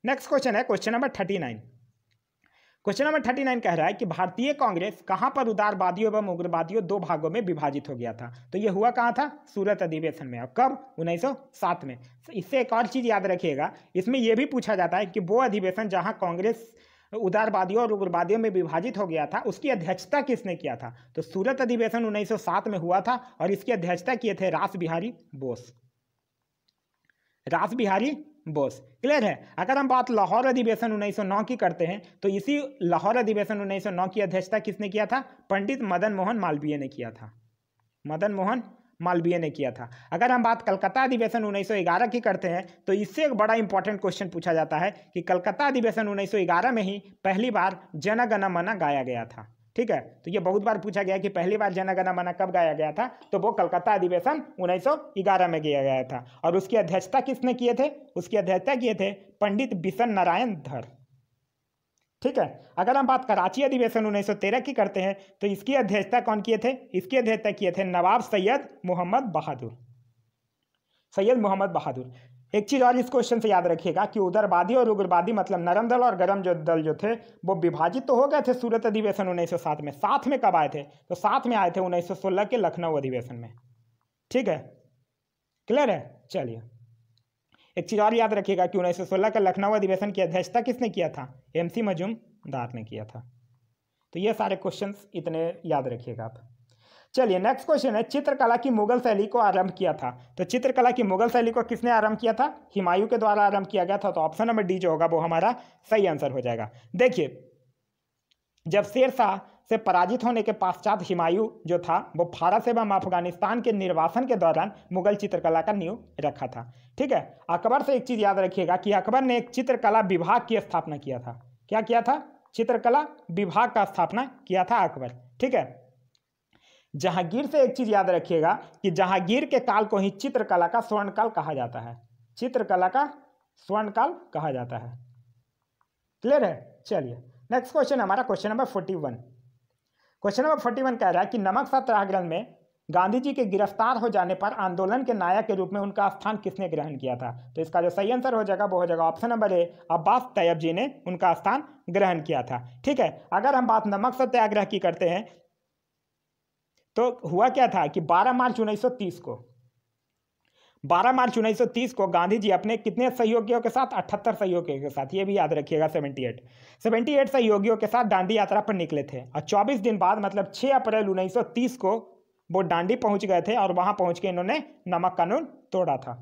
नेक्स्ट क्वेश्चन है question number thirty nine question number thirty nine कह रहा है कि भारतीय कांग्रेस कहां पर उदारवादियों एवं उग्रवादियों दो भागों में विभाजित हो गया था तो यह हुआ कहां था सूरत अधिवेशन में और कब 1907 में इससे एक और चीज़ याद रखिएगा इसमें यह भी पूछा जाता है कि वो अधिवेशन जहां कांग्रेस उदारवादियों और उग्रवादियों में विभाजित हो गया था उसकी अध्यक्षता किसने किया था तो सूरत अधिवेशन 1907 में हुआ था और इसकी अध्यक्षता किए थे रास बिहारी बोस रास बिहारी बोस क्लियर है अगर हम बात लाहौर अधिवेशन 1909 की करते हैं तो इसी लाहौर अधिवेशन 1909 की अध्यक्षता किसने किया था पंडित मदन मोहन मालवीय ने किया था मदन मोहन मालवीय ने किया था अगर हम बात कलकत्ता अधिवेशन 1911 की करते हैं तो इससे एक बड़ा इंपॉर्टेंट क्वेश्चन पूछा जाता है कि कलकत्ता अधिवेशन 1911 में ही पहली बार जनगण मना गाया गया था ठीक है तो ये बहुत बार पूछा गया कि पहली बार जनगण मना कब गाया गया था तो वो कलकत्ता अधिवेशन 1911 में किया गया था और उसकी अध्यक्षता किसने किए थे उसकी अध्यक्षता किए थे पंडित बिशन नारायण धर ठीक है अगर हम बात कराची अधिवेशन 1913 की करते हैं तो इसकी अध्यक्षता कौन किए थे इसकी अध्यक्षता किए थे नवाब सैयद मोहम्मद बहादुर सैयद मोहम्मद बहादुर एक चीज़ और इस क्वेश्चन से याद रखिएगा कि उदरवादी और उग्रवादी मतलब नरम दल और गरम जो दल जो थे वो विभाजित तो हो गए थे सूरत अधिवेशन 1907 में साथ में कब आए थे तो साथ में आए थे 1916 के लखनऊ अधिवेशन में ठीक है क्लियर है चलिए एक चीज़ और याद रखिएगा कि उन्नीस सौ सोलह का लखनऊ अधिवेशन की अध्यक्षता किसने किया था एम सी मजूमदार ने किया था तो ये सारे क्वेश्चन इतने याद रखिएगा आप चलिए नेक्स्ट क्वेश्चन है चित्रकला की मुगल शैली को आरंभ किया था तो चित्रकला की मुगल शैली को किसने आरंभ किया था हिमायू के द्वारा आरंभ किया गया था तो ऑप्शन नंबर डी जो होगा वो हमारा सही आंसर हो जाएगा देखिए जब शेरशाह से पराजित होने के पश्चात हिमायू जो था वो फारस एवं अफगानिस्तान के निर्वासन के दौरान मुगल चित्रकला का नींव रखा था ठीक है अकबर से एक चीज़ याद रखिएगा कि अकबर ने एक चित्रकला विभाग की स्थापना किया था क्या किया था चित्रकला विभाग का स्थापना किया था अकबर ठीक है जहांगीर से एक चीज़ याद रखिएगा कि जहांगीर के काल को ही चित्रकला का स्वर्णकाल कहा जाता है चित्रकला का स्वर्णकाल कहा जाता है क्लियर है चलिए नेक्स्ट क्वेश्चन हमारा question number forty one question number forty one कह रहा है कि नमक सत्याग्रहण में गांधी जी के गिरफ्तार हो जाने पर आंदोलन के नायक के रूप में उनका स्थान किसने ग्रहण किया था तो इसका जो सही आंसर हो जाएगा वो हो जाएगा option number A Abbas Tyabji ने उनका स्थान ग्रहण किया था ठीक है अगर हम बात नमक सत्याग्रह की करते हैं तो हुआ क्या था कि 12 मार्च 1930 को 12 मार्च 1930 को गांधी जी अपने कितने सहयोगियों के साथ 78 सहयोगियों के साथ ये भी याद रखिएगा 78 78 सहयोगियों के साथ दांडी यात्रा पर निकले थे और 24 दिन बाद मतलब 6 अप्रैल 1930 को वो दांडी पहुंच गए थे और वहां पहुंच के इन्होंने नमक कानून तोड़ा था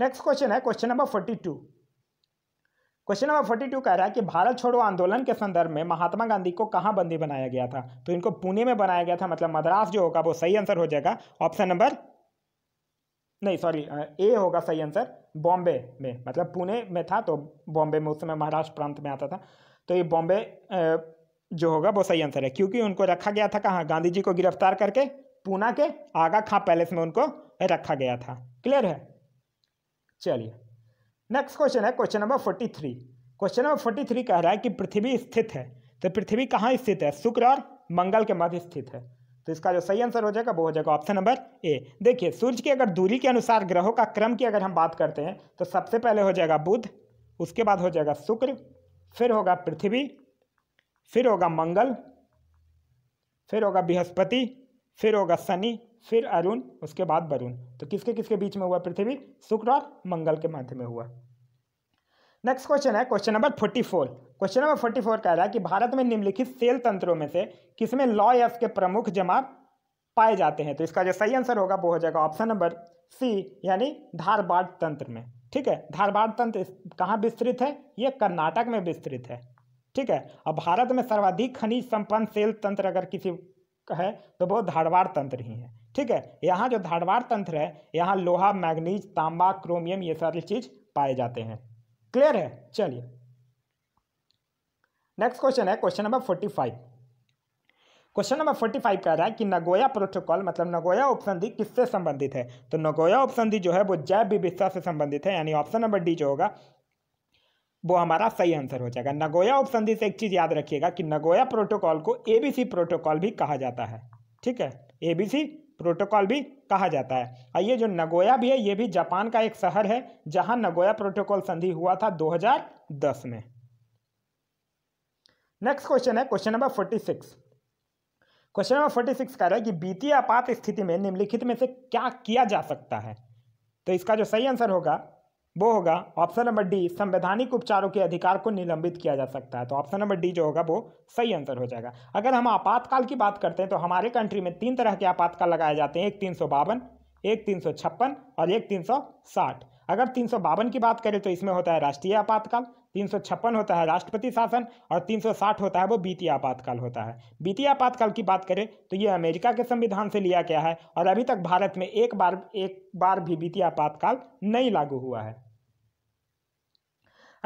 नेक्स्ट क्वेश्चन है question number forty question number forty two कह रहा है कि भारत छोड़ो आंदोलन के संदर्भ में महात्मा गांधी को कहाँ बंदी बनाया गया था तो इनको पुणे में बनाया गया था मतलब मद्रास जो होगा वो सही आंसर हो जाएगा ऑप्शन नंबर नहीं सॉरी ए होगा सही आंसर बॉम्बे में मतलब पुणे में था तो बॉम्बे में उस समय महाराष्ट्र प्रांत में आता था तो ये बॉम्बे जो होगा वो सही आंसर है क्योंकि उनको रखा गया था कहाँ गांधी जी को गिरफ्तार करके पूना के आगा खां पैलेस में उनको रखा गया था क्लियर है चलिए नेक्स्ट क्वेश्चन है question number forty three question number forty three कह रहा है कि पृथ्वी स्थित है तो पृथ्वी कहाँ स्थित है शुक्र और मंगल के मध्य स्थित है तो इसका जो सही आंसर हो जाएगा वो हो जाएगा ऑप्शन नंबर ए देखिए सूर्य की अगर दूरी के अनुसार ग्रहों का क्रम की अगर हम बात करते हैं तो सबसे पहले हो जाएगा बुध उसके बाद हो जाएगा शुक्र फिर होगा पृथ्वी फिर होगा मंगल फिर होगा बृहस्पति फिर होगा शनि फिर अरुण उसके बाद वरुण तो किसके किसके बीच में हुआ पृथ्वी शुक्र और मंगल के मध्य में हुआ नेक्स्ट क्वेश्चन है question number forty four question number forty four कह रहा है कि भारत में निम्नलिखित सेल तंत्रों में से किसमें लॉ एफ के प्रमुख जमा पाए जाते हैं तो इसका जो सही आंसर होगा वो हो जाएगा ऑप्शन नंबर सी यानी धारवाड़ तंत्र में ठीक है धारवाड़ तंत्र कहाँ विस्तृत है ये कर्नाटक में विस्तृत है ठीक है अब भारत में सर्वाधिक खनिज संपन्न सेल तंत्र अगर किसी है तो वो धारवाड़ तंत्र ही है ठीक है यहाँ जो धारवाड़ तंत्र है यहाँ लोहा मैग्नीज तांबा क्रोमियम ये सारी चीज़ पाए जाते हैं क्लियर है चलिए नेक्स्ट क्वेश्चन है question number forty five question number forty five कह रहा है कि नगोया प्रोटोकॉल मतलब नगोया उपसंधि किससे संबंधित है तो नगोया उपसंधि जो है वो जैव विविधता से संबंधित है यानी ऑप्शन नंबर डी जो होगा वो हमारा सही आंसर हो जाएगा नगोया उपसंधि से एक चीज़ याद रखिएगा कि नगोया प्रोटोकॉल को एबीसी प्रोटोकॉल भी कहा जाता है ठीक है एबीसी प्रोटोकॉल भी कहा जाता है आइए जो नगोया भी है ये भी जापान का एक शहर है जहां नगोया प्रोटोकॉल संधि हुआ था 2010 में नेक्स्ट क्वेश्चन है क्वेश्चन नंबर 46 क्वेश्चन नंबर 46 कह रहा है कि बीती आपात स्थिति में निम्नलिखित में से क्या किया जा सकता है तो इसका जो सही आंसर होगा वो होगा ऑप्शन नंबर डी संवैधानिक उपचारों के अधिकार को निलंबित किया जा सकता है तो ऑप्शन नंबर डी जो होगा वो सही आंसर हो जाएगा अगर हम आपातकाल की बात करते हैं तो हमारे कंट्री में तीन तरह के आपातकाल लगाए जाते हैं एक तीन सौ बावन एक तीन सौ छप्पन और एक तीन सौ साठ अगर तीन सौ बावन की बात करें तो इसमें होता है राष्ट्रीय आपातकाल तीन सौ छप्पन होता है राष्ट्रपति शासन और तीन सौ साठ होता है वो बीती आपातकाल होता है बीती आपातकाल की बात करें तो ये अमेरिका के संविधान से लिया गया है और अभी तक भारत में एक बार एक बार भी बीती आपातकाल नहीं लागू हुआ है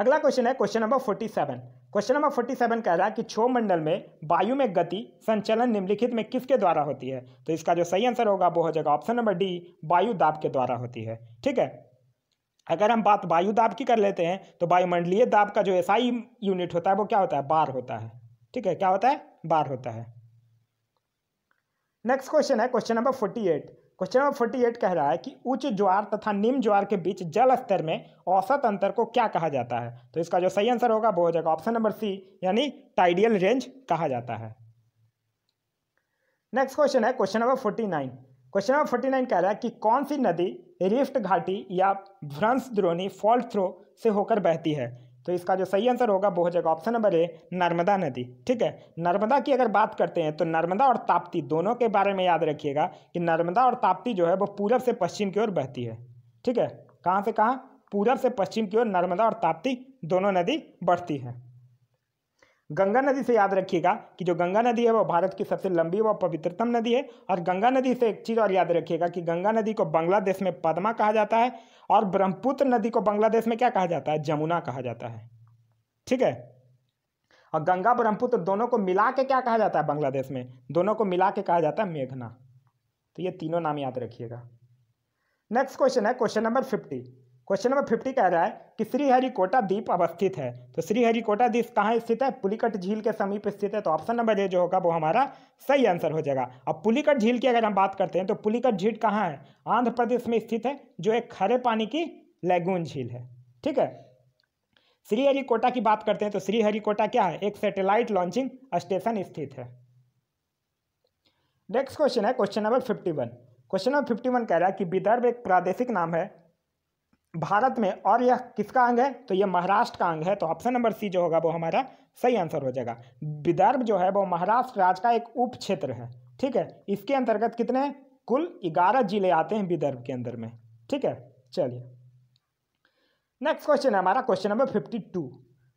अगला क्वेश्चन है question number forty seven question number forty seven कह रहा है कि मंडल में वायु में गति संचलन निम्नलिखित में किसके द्वारा होती है तो इसका जो सही आंसर होगा वो हो जाएगा ऑप्शन नंबर डी वायु दाब के द्वारा होती है ठीक है अगर हम बात वायु दाब की कर लेते हैं तो वायुमंडलीय दाब का जो एसआई यूनिट होता है वो क्या होता है बार होता है ठीक है क्या होता है बार होता है नेक्स्ट क्वेश्चन है question number forty eight question number forty eight कह रहा है कि उच्च ज्वार तथा निम्न ज्वार के बीच जल स्तर में औसत अंतर को क्या कहा जाता है तो इसका जो सही आंसर होगा वो हो जाएगा ऑप्शन नंबर सी यानी टाइडियल रेंज कहा जाता है नेक्स्ट क्वेश्चन है question number forty nine question number forty nine कह रहा है कि कौन सी नदी रिफ्ट घाटी या भ्रंश द्रोणी फॉल्ट थ्रो से होकर बहती है तो इसका जो सही आंसर होगा वो हो जाएगा ऑप्शन नंबर ए नर्मदा नदी ठीक है नर्मदा की अगर बात करते हैं तो नर्मदा और ताप्ती दोनों के बारे में याद रखिएगा कि नर्मदा और ताप्ती जो है वो पूरब से पश्चिम की ओर बहती है ठीक है कहाँ से कहाँ पूरब से पश्चिम की ओर नर्मदा और ताप्ती दोनों नदी बढ़ती है गंगा नदी से याद रखिएगा कि जो गंगा नदी है वो भारत की सबसे लंबी व पवित्रतम नदी है और गंगा नदी से एक चीज़ और याद रखिएगा कि गंगा नदी को बांग्लादेश में पद्मा कहा जाता है और ब्रह्मपुत्र नदी को बांग्लादेश में क्या कहा जाता है जमुना कहा जाता है ठीक है और गंगा ब्रह्मपुत्र दोनों को मिला के क्या कहा जाता है बांग्लादेश में दोनों को मिला के कहा जाता है मेघना तो ये तीनों नाम याद रखिएगा नेक्स्ट क्वेश्चन है question number fifty question number fifty कह रहा है कि श्रीहरिकोटा द्वीप अवस्थित है तो श्रीहरिकोटा द्वीप कहाँ स्थित है पुलिकट झील के समीप स्थित है तो ऑप्शन नंबर ए जो होगा वो हमारा सही आंसर हो जाएगा अब पुलिकट झील की अगर हम बात करते हैं तो पुलिकट झील कहाँ है आंध्र प्रदेश में स्थित है जो एक खरे पानी की लैगून झील है ठीक है श्रीहरिकोटा की बात करते हैं तो श्रीहरिकोटा क्या है एक सैटेलाइट लॉन्चिंग स्टेशन स्थित है नेक्स्ट क्वेश्चन है question number fifty one question number fifty one कह रहा है कि विदर्भ एक प्रादेशिक नाम है भारत में और यह किसका अंग है तो यह महाराष्ट्र का अंग है तो ऑप्शन नंबर सी जो होगा वो हमारा सही आंसर हो जाएगा विदर्भ जो है वो महाराष्ट्र राज्य का एक उप क्षेत्र है ठीक है इसके अंतर्गत कितने कुल ग्यारह जिले आते हैं विदर्भ के अंदर में ठीक है चलिए नेक्स्ट क्वेश्चन है हमारा question number fifty two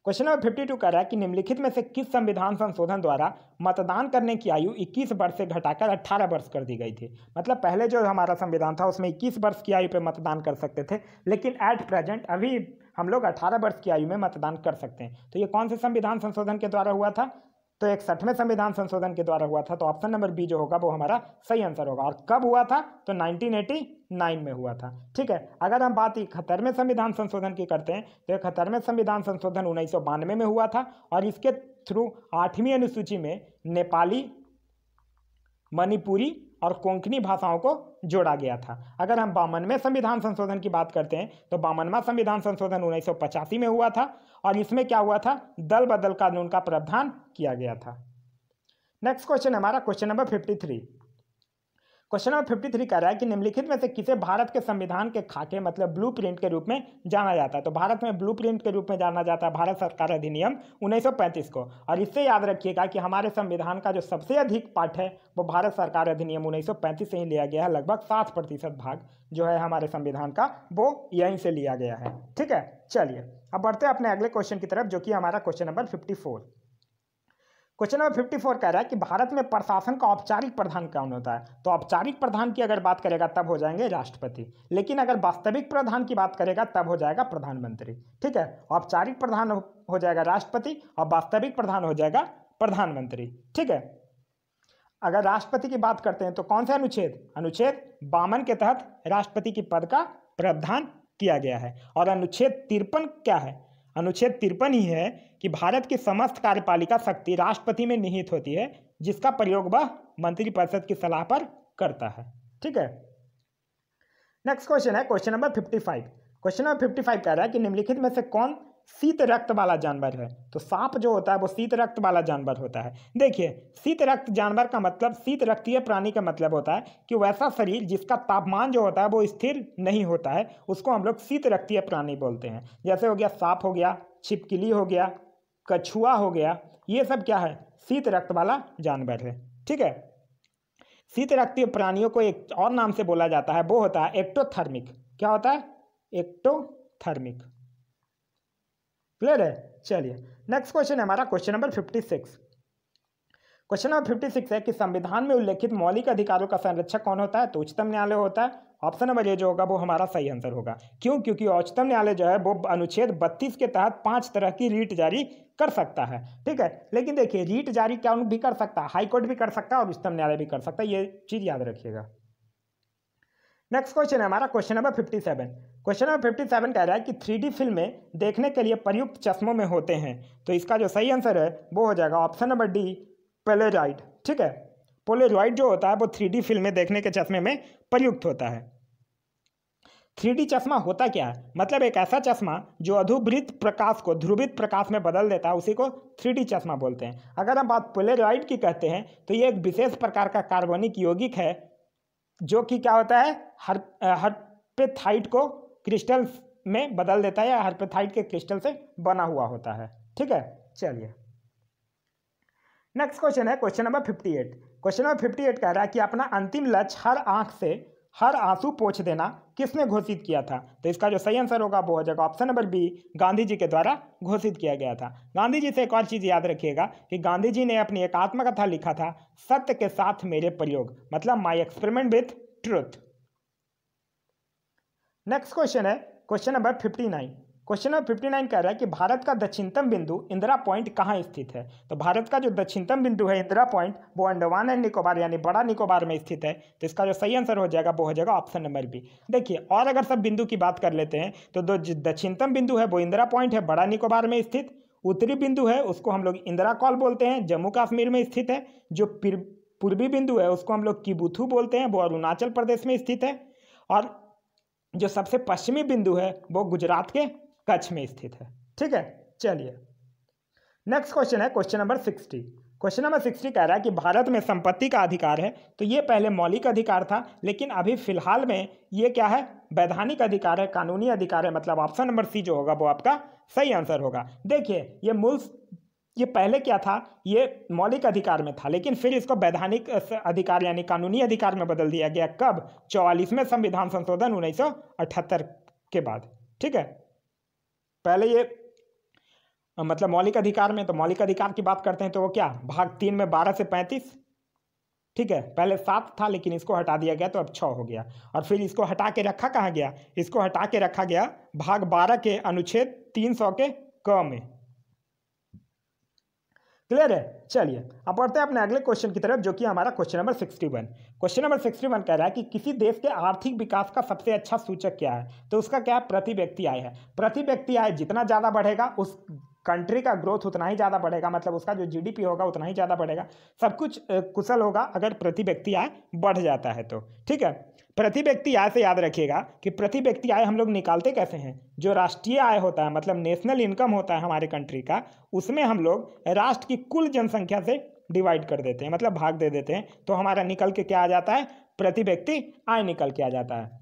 question number fifty two कर रहा है कि निम्नलिखित में से किस संविधान संशोधन द्वारा मतदान करने की आयु 21 वर्ष से घटाकर 18 वर्ष कर दी गई थी मतलब पहले जो हमारा संविधान था उसमें 21 वर्ष की आयु पर मतदान कर सकते थे लेकिन एट प्रेजेंट अभी हम लोग 18 वर्ष की आयु में मतदान कर सकते हैं तो ये कौन से संविधान संशोधन के द्वारा हुआ था तो सठवें संविधान संशोधन के द्वारा हुआ था तो ऑप्शन नंबर बी जो होगा वो हमारा सही आंसर होगा और कब हुआ था तो 1989 में हुआ था ठीक है अगर हम बात इकहत्तरवें संविधान संशोधन की करते हैं तो में संविधान संशोधन उन्नीस में हुआ था और इसके थ्रू आठवीं अनुसूची में नेपाली मणिपुरी और कोंकणी भाषाओं को जोड़ा गया था अगर हम बावनवें संविधान संशोधन की बात करते हैं तो बामनवा संविधान संशोधन उन्नीस में हुआ था और इसमें क्या हुआ था दल बदल कानून का प्रावधान किया गया था नेक्स्ट क्वेश्चन हमारा question number fifty three question number fifty three कह रहा है कि निम्नलिखित में से किसे भारत के संविधान के खाके मतलब ब्लू प्रिंट के रूप में जाना जाता है तो भारत में ब्लू प्रिंट के रूप में जाना जाता है भारत सरकार अधिनियम 1935 को और इससे याद रखिएगा कि हमारे संविधान का जो सबसे अधिक पाठ है वो भारत सरकार अधिनियम उन्नीस से ही लिया गया है लगभग सात प्रतिशत भाग जो है हमारे संविधान का वो यहीं से लिया गया है ठीक है चलिए अब बढ़ते हैं अपने अगले क्वेश्चन की तरफ जो कि हमारा question number fifty question number fifty four कह रहा है कि भारत में प्रशासन का औपचारिक प्रधान कौन होता है तो औपचारिक प्रधान की अगर बात करेगा तब हो जाएंगे राष्ट्रपति लेकिन अगर वास्तविक प्रधान की बात करेगा तब हो जाएगा प्रधानमंत्री ठीक है औपचारिक प्रधान हो जाएगा राष्ट्रपति और वास्तविक प्रधान हो जाएगा प्रधानमंत्री ठीक है अगर राष्ट्रपति की बात करते हैं तो कौन सा अनुच्छेद अनुच्छेद बामन के तहत राष्ट्रपति के पद का प्रावधान किया गया है और अनुच्छेद तिरपन क्या है अनुच्छेद तिरपन ही है कि भारत की समस्त कार्यपालिका शक्ति राष्ट्रपति में निहित होती है जिसका प्रयोग वह मंत्रिपरिषद की सलाह पर करता है ठीक है नेक्स्ट क्वेश्चन है question number fifty five question number fifty five कह रहा है कि निम्नलिखित में से कौन शीत रक्त वाला जानवर है तो सांप जो होता है वो शीत रक्त वाला जानवर होता है देखिए शीत रक्त जानवर का मतलब शीत रक्तीय प्राणी का मतलब होता है कि वैसा शरीर जिसका तापमान जो होता है वो स्थिर नहीं होता है उसको हम लोग शीत रक्तीय प्राणी बोलते हैं जैसे हो गया सांप हो गया छिपकली हो गया कछुआ हो गया ये सब क्या है शीत रक्त वाला जानवर है ठीक है शीत रक्तीय प्राणियों को एक और नाम से बोला जाता है वो होता है एक्टोथर्मिक क्या होता है एक्टोथर्मिक क्लियर है चलिए नेक्स्ट क्वेश्चन है हमारा question number fifty six question number fifty six है कि संविधान में उल्लेखित मौलिक अधिकारों का संरक्षक कौन होता है तो उच्चतम न्यायालय होता है ऑप्शन नंबर ये जो होगा वो हमारा सही आंसर होगा क्यों क्योंकि उच्चतम न्यायालय जो है वो अनुच्छेद बत्तीस के तहत पांच तरह की रीट जारी कर सकता है ठीक है लेकिन देखिए रीट जारी क्या भी कर सकता है हाईकोर्ट भी कर सकता है और उच्चतम न्यायालय भी कर सकता है ये चीज़ याद रखिएगा नेक्स्ट क्वेश्चन है हमारा question number fifty seven question number fifty seven कह रहा है कि थ्री डी फिल्में देखने के लिए प्रयुक्त चश्मों में होते हैं तो इसका जो सही आंसर है वो हो जाएगा ऑप्शन नंबर डी पोलेराइड ठीक है पोलेराइड जो होता है वो थ्री डी फिल्में देखने के चश्मे में प्रयुक्त होता है थ्री डी चश्मा होता क्या है मतलब एक ऐसा चश्मा जो अधुभृत प्रकाश को ध्रुवित प्रकाश में बदल देता है उसी को थ्री डी चश्मा बोलते हैं अगर हम बात पोलेराइड की कहते हैं तो ये एक विशेष प्रकार का कार्बनिक यौगिक है जो कि क्या होता है हर हर्पेथाइट को क्रिस्टल में बदल देता है या हर्पेथाइट के क्रिस्टल से बना हुआ होता है ठीक है चलिए नेक्स्ट क्वेश्चन है question number fifty eight question number fifty eight कह रहा है कि अपना अंतिम लक्ष्य हर आंख से हर आंसू पोछ देना किसने घोषित किया था तो इसका जो सही आंसर होगा वो हो जाएगा option number B Gandhi ji के द्वारा घोषित किया गया था गांधी जी से एक और चीज़ याद रखिएगा कि गांधी जी ने अपनी एक आत्मकथा लिखा था सत्य के साथ मेरे प्रयोग मतलब my experiment with truth next question है question number fifty nine question number fifty nine कह रहा है कि भारत का दक्षिणतम बिंदु इंदिरा पॉइंट कहाँ स्थित है तो भारत का जो दक्षिणतम बिंदु है इंदिरा पॉइंट वो अंडमान एंड निकोबार यानी बड़ा निकोबार में स्थित है तो इसका जो सही आंसर हो जाएगा वो हो जाएगा ऑप्शन नंबर बी देखिए और अगर सब बिंदु की बात कर लेते हैं तो जो दक्षिणतम बिंदु है वो इंदिरा पॉइंट है बड़ा निकोबार में स्थित उत्तरी बिंदु है उसको हम लोग इंदिरा कॉल बोलते हैं जम्मू कश्मीर में स्थित है जो पूर्वी बिंदु है उसको हम लोग किबुथू बोलते हैं वो अरुणाचल प्रदेश में स्थित है और जो सबसे पश्चिमी बिंदु है वो गुजरात के कच्छ में स्थित है ठीक है चलिए नेक्स्ट क्वेश्चन है question number sixty question number sixty कह रहा है कि भारत में संपत्ति का अधिकार है तो ये पहले मौलिक अधिकार था लेकिन अभी फिलहाल में ये क्या है वैधानिक अधिकार है कानूनी अधिकार है मतलब ऑप्शन नंबर सी जो होगा वो आपका सही आंसर होगा देखिए ये मूल ये पहले क्या था ये मौलिक अधिकार में था लेकिन फिर इसको वैधानिक अधिकार यानी कानूनी अधिकार में बदल दिया गया कब चौवालीसवें संविधान संशोधन उन्नीस के बाद ठीक है पहले ये मतलब मौलिक अधिकार में तो मौलिक अधिकार की बात करते हैं तो वो क्या भाग तीन में बारह से पैंतीस ठीक है पहले सात था लेकिन इसको हटा दिया गया तो अब छः हो गया और फिर इसको हटा के रखा कहाँ गया इसको हटा के रखा गया भाग बारह के अनुच्छेद तीन सौ के क में क्लियर है चलिए अब बढ़ते हैं अपने अगले क्वेश्चन की तरफ जो कि हमारा question number sixty one question number sixty one कह रहा है कि किसी देश के आर्थिक विकास का सबसे अच्छा सूचक क्या है तो उसका क्या है प्रति व्यक्ति आय है प्रति व्यक्ति आय जितना ज़्यादा बढ़ेगा उस कंट्री का ग्रोथ उतना ही ज़्यादा बढ़ेगा मतलब उसका जो जीडीपी होगा उतना ही ज़्यादा बढ़ेगा सब कुछ कुशल होगा अगर प्रति व्यक्ति आय बढ़ जाता है तो ठीक है प्रति व्यक्ति आय से याद रखिएगा कि प्रति व्यक्ति आय हम लोग निकालते कैसे हैं जो राष्ट्रीय आय होता है मतलब नेशनल इनकम होता है हमारे कंट्री का उसमें हम लोग राष्ट्र की कुल जनसंख्या से डिवाइड कर देते हैं मतलब भाग दे देते हैं तो हमारा निकल के क्या आ जाता है प्रति व्यक्ति आय निकल के आ जाता है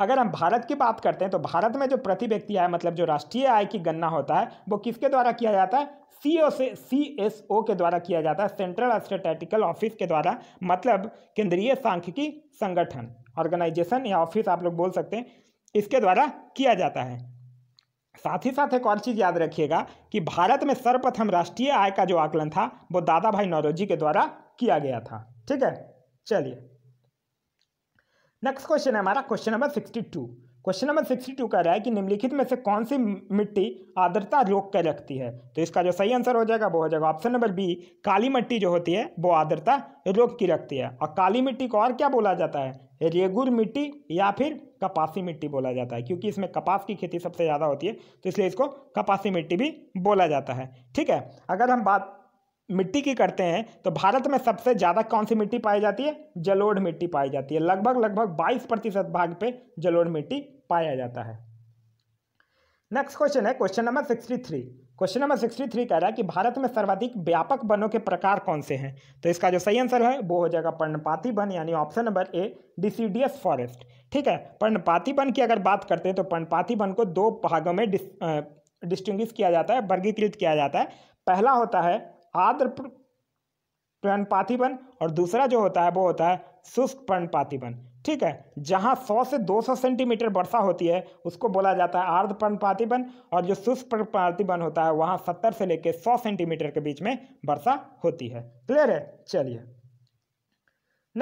अगर हम भारत की बात करते हैं तो भारत में जो प्रति व्यक्ति आय मतलब जो राष्ट्रीय आय की गणना होता है वो किसके द्वारा किया जाता है सी ओ से सी एस ओ के द्वारा किया जाता है सेंट्रल स्टेटिकल ऑफिस के द्वारा मतलब केंद्रीय सांख्यिकी संगठन ऑर्गेनाइजेशन या ऑफिस आप लोग बोल सकते हैं इसके द्वारा किया जाता है साथ ही साथ एक और चीज़ याद रखिएगा कि भारत में सर्वप्रथम राष्ट्रीय आय का जो आकलन था वो दादा भाई नौरोजी के द्वारा किया गया था ठीक है चलिए नेक्स्ट क्वेश्चन है हमारा question number sixty two question number sixty two कह रहा है कि निम्नलिखित में से कौन सी मिट्टी आर्द्रता रोक कर रखती है तो इसका जो सही आंसर हो जाएगा वो हो जाएगा ऑप्शन नंबर बी काली मिट्टी जो होती है वो आर्द्रता रोक की रखती है और काली मिट्टी को और क्या बोला जाता है रेगुर मिट्टी या फिर कपासी मिट्टी बोला जाता है क्योंकि इसमें कपास की खेती सबसे ज़्यादा होती है तो इसलिए इसको कपासी मिट्टी भी बोला जाता है ठीक है अगर हम बात मिट्टी की करते हैं तो भारत में सबसे ज़्यादा कौन सी मिट्टी पाई जाती है जलोढ़ मिट्टी पाई जाती है लगभग लगभग 22 प्रतिशत भाग पे जलोढ़ मिट्टी पाया जाता है नेक्स्ट क्वेश्चन है question number sixty three question number sixty three कह रहा है कि भारत में सर्वाधिक व्यापक वनों के प्रकार कौन से हैं तो इसका जो सही आंसर है वो हो जाएगा पर्णपाती वन यानी option number A deciduous forest ठीक है पर्णपाती वन की अगर बात करते हैं तो पर्णपाती वन को दो भागों में डिस्टिंग्विश किया जाता है वर्गीकृत किया जाता है पहला होता है आर्द्र पर्णपाती और दूसरा जो होता है वो होता है शुष्क पर्णपाती ठीक है जहाँ 100 से 200 सेंटीमीटर वर्षा होती है उसको बोला जाता है आर्ध पर्णपाती और जो शुष्क पर्णपाती होता है वहाँ 70 से लेकर 100 सेंटीमीटर के बीच में वर्षा होती है क्लियर है चलिए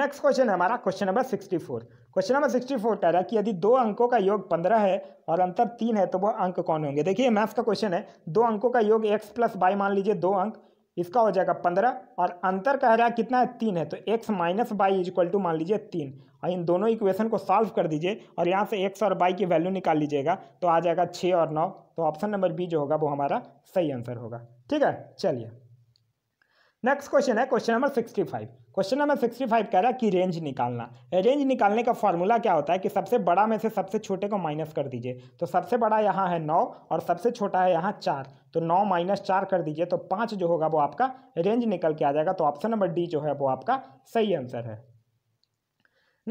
नेक्स्ट क्वेश्चन है हमारा question number sixty four question number sixty four कह रहा है कि यदि दो अंकों का योग पंद्रह है और अंतर तीन है तो वो अंक कौन होंगे देखिए मैथ्स का क्वेश्चन है दो अंकों का योग एक्स प्लस बाई मान लीजिए दो अंक इसका हो जाएगा पंद्रह और अंतर कह रहा है कितना है तीन है तो x minus by is equal to मान लीजिए तीन और इन दोनों इक्वेशन को सॉल्व कर दीजिए और यहाँ से एक्स और बाई की वैल्यू निकाल लीजिएगा तो आ जाएगा छः और नौ तो ऑप्शन नंबर बी जो होगा वो हमारा सही आंसर होगा ठीक है चलिए नेक्स्ट क्वेश्चन है question number sixty five question number sixty five कह रहा है कि रेंज निकालना रेंज निकालने का फॉर्मूला क्या होता है कि सबसे बड़ा में से सबसे छोटे को माइनस कर दीजिए तो सबसे बड़ा यहाँ है नौ और सबसे छोटा है यहाँ चार तो नौ माइनस चार कर दीजिए तो पाँच जो होगा वो आपका रेंज निकल के आ जाएगा तो ऑप्शन नंबर डी जो है वो आपका सही आंसर है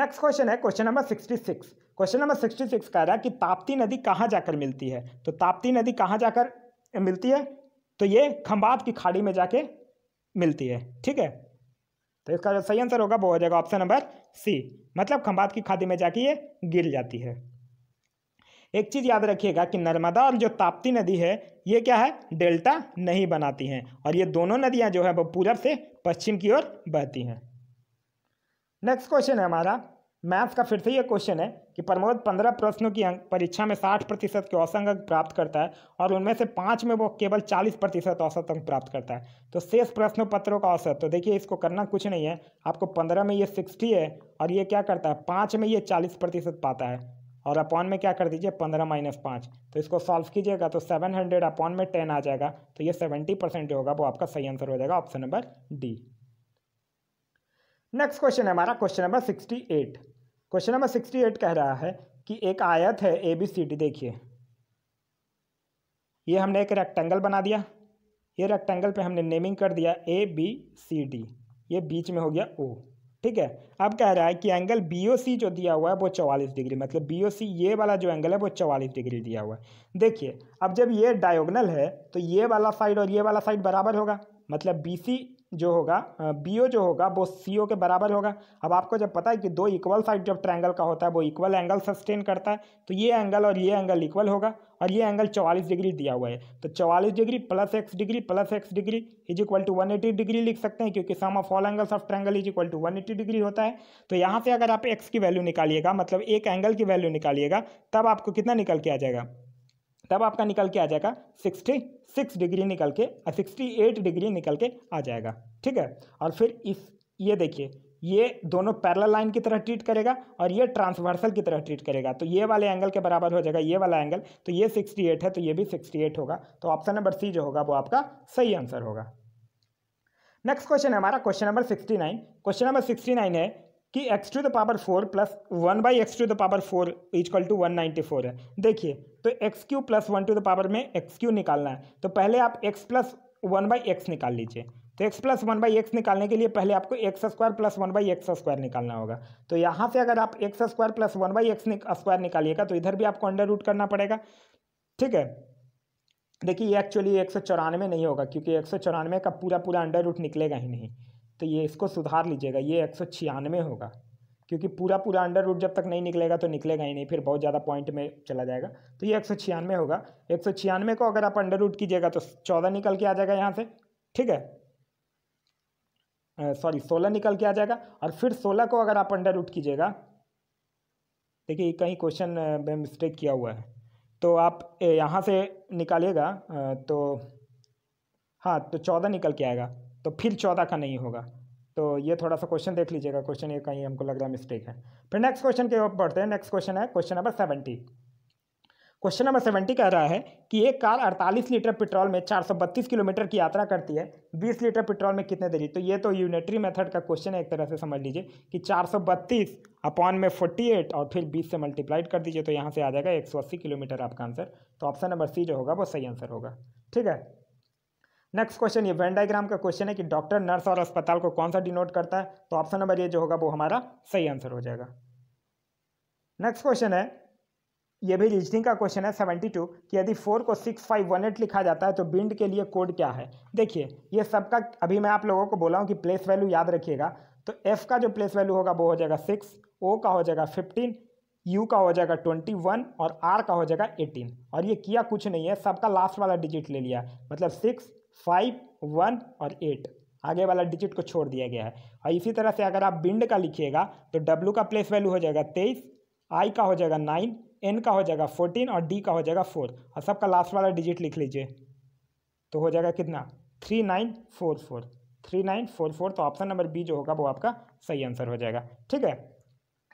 नेक्स्ट क्वेश्चन है question number sixty six question number sixty six कह रहा है कि ताप्ती नदी कहाँ जाकर मिलती है तो ताप्ती नदी कहाँ जाकर मिलती है तो ये खम्बात की खाड़ी में जाके मिलती है ठीक है तो इसका जो सही आंसर होगा वो हो जाएगा ऑप्शन नंबर सी मतलब खंभात की खादी में जाके ये गिर जाती है एक चीज़ याद रखिएगा कि नर्मदा और जो ताप्ती नदी है ये क्या है डेल्टा नहीं बनाती हैं और ये दोनों नदियाँ जो है वो पूरब से पश्चिम की ओर बहती हैं नेक्स्ट क्वेश्चन है हमारा मैथ्स का फिर से ये क्वेश्चन है कि प्रमोद पंद्रह प्रश्नों की अंक परीक्षा में साठ प्रतिशत के औसत अंक प्राप्त करता है और उनमें से पाँच में वो केवल चालीस प्रतिशत औसत अंक प्राप्त करता है तो शेष प्रश्नों पत्रों का औसत तो देखिए इसको करना कुछ नहीं है आपको पंद्रह में ये सिक्सटी है और ये क्या करता है पाँच में ये चालीस प्रतिशत पाता है और अपॉन में क्या कर दीजिए पंद्रह माइनस पाँच तो इसको सॉल्व कीजिएगा तो सेवन हंड्रेड अपॉन में टेन आ जाएगा तो ये सेवेंटी परसेंट जो होगा वो आपका सही आंसर हो जाएगा option number D next question है हमारा question number sixty eight question number sixty eight कह रहा है कि एक आयत है ए बी सी डी देखिए ये हमने एक रेक्टेंगल बना दिया ये रेक्टेंगल पे हमने नेमिंग कर दिया ए बी सी डी ये बीच में हो गया ओ ठीक है अब कह रहा है कि एंगल बी ओ सी जो दिया हुआ है वो चवालीस डिग्री मतलब बी ओ सी ये वाला जो एंगल है वो चवालीस डिग्री दिया हुआ है देखिए अब जब ये डायोगनल है तो ये वाला साइड और ये वाला साइड बराबर होगा मतलब बी सी जो होगा बी ओ जो होगा वो सी ओ के बराबर होगा अब आपको जब पता है कि दो इक्वल साइड जब ट्रायंगल का होता है वो इक्वल एंगल सस्टेन करता है तो ये एंगल और ये एंगल इक्वल होगा और ये एंगल चवालीस डिग्री दिया हुआ है तो चवालीस degree plus x degree plus x degree is equal to one eighty degree लिख सकते हैं क्योंकि sum of all angles of triangle is equal to one eighty degree होता है तो यहाँ से अगर आप एक्स की वैल्यू निकालिएगा मतलब एक एंगल की वैल्यू निकालिएगा तब आपको कितना निकल के आ जाएगा तब आपका निकल के आ जाएगा सिक्सटी सिक्स डिग्री निकल के सिक्सटी एट डिग्री निकल के आ जाएगा ठीक है और फिर इस ये देखिए ये दोनों पैरल लाइन की तरह ट्रीट करेगा और ये ट्रांसवर्सल की तरह ट्रीट करेगा तो ये वाले एंगल के बराबर हो जाएगा ये वाला एंगल तो ये एट है तो ये भी सिक्सटी एट होगा तो ऑप्शन नंबर सी जो होगा वो आपका सही आंसर होगा नेक्स्ट क्वेश्चन है हमारा question number sixty nine question number sixty nine है कि x to the power four plus one by x to the power four is equal to one ninety four है देखिए तो x cube plus one to the power में x cube निकालना है तो पहले आप x plus one by x निकाल लीजिए तो x plus one by x निकालने के लिए पहले आपको x square plus one by x square निकालना होगा तो यहाँ से अगर आप x square plus one by x square निकालिएगा तो इधर भी आपको अंडर रूट करना पड़ेगा ठीक है देखिए ये एक्चुअली एक सौ चौरानवे नहीं होगा क्योंकि एक सौ चौरानवे का पूरा पूरा अंडर रूट निकलेगा ही नहीं तो ये इसको सुधार लीजिएगा ये एक सौ छियानवे होगा क्योंकि पूरा पूरा अंडर रूट जब तक नहीं निकलेगा तो निकलेगा ही नहीं फिर बहुत ज़्यादा पॉइंट में चला जाएगा तो ये एक सौ छियानवे होगा एक सौ छियानवे को अगर आप अंडर रूट कीजिएगा तो चौदह निकल के आ जाएगा यहाँ से ठीक है सॉरी सोलह निकल के आ जाएगा और फिर सोलह को अगर आप अंडर रूट कीजिएगा देखिए कहीं क्वेश्चन में मिस्टेक किया हुआ है तो आप यहाँ से निकालिएगा तो हाँ तो चौदह निकल के आएगा तो फिर चौदह का नहीं होगा तो ये थोड़ा सा क्वेश्चन देख लीजिएगा क्वेश्चन ये कहीं हमको लग रहा है मिस्टेक है फिर नेक्स्ट क्वेश्चन के ओर बढ़ते हैं नेक्स्ट क्वेश्चन है question number seventy question number seventy कह रहा है कि एक कार 48 लीटर पेट्रोल में 432 किलोमीटर की यात्रा करती है 20 लीटर पेट्रोल में कितने देरी तो ये तो यूनिटरी मेथड का क्वेश्चन है एक तरह से समझ लीजिए कि 432 अपॉन में 48 और फिर 20 से मल्टीप्लाइड कर दीजिए तो यहाँ से आ जाएगा 180 किलोमीटर आपका आंसर तो ऑप्शन नंबर सी जो होगा वो सही आंसर होगा ठीक है नेक्स्ट क्वेश्चन ये वेन डायग्राम का क्वेश्चन है कि डॉक्टर नर्स और अस्पताल को कौन सा डिनोट करता है तो ऑप्शन नंबर ये जो होगा वो हमारा सही आंसर हो जाएगा नेक्स्ट क्वेश्चन है ये भी रीजनिंग का क्वेश्चन है सेवेंटी टू कि यदि फोर को सिक्स फाइव वन एट लिखा जाता है तो बिंड के लिए कोड क्या है देखिए ये सबका अभी मैं आप लोगों को बोला हूँ कि प्लेस वैल्यू याद रखिएगा तो एफ का जो प्लेस वैल्यू होगा वो हो जाएगा सिक्स ओ का हो जाएगा फिफ्टीन यू का हो जाएगा ट्वेंटी वन और आर का हो जाएगा एटीन और ये किया कुछ नहीं है सबका लास्ट वाला डिजिट ले लिया मतलब सिक्स फाइव वन और एट आगे वाला डिजिट को छोड़ दिया गया है और इसी तरह से अगर आप बिंड का लिखिएगा तो डब्ल्यू का प्लेस वैल्यू हो जाएगा तेईस आई का हो जाएगा नाइन एन का हो जाएगा फोर्टीन और डी का हो जाएगा फोर और सबका लास्ट वाला डिजिट लिख लीजिए तो हो जाएगा कितना three nine four four three nine four four तो ऑप्शन नंबर बी जो होगा वो आपका सही आंसर हो जाएगा ठीक है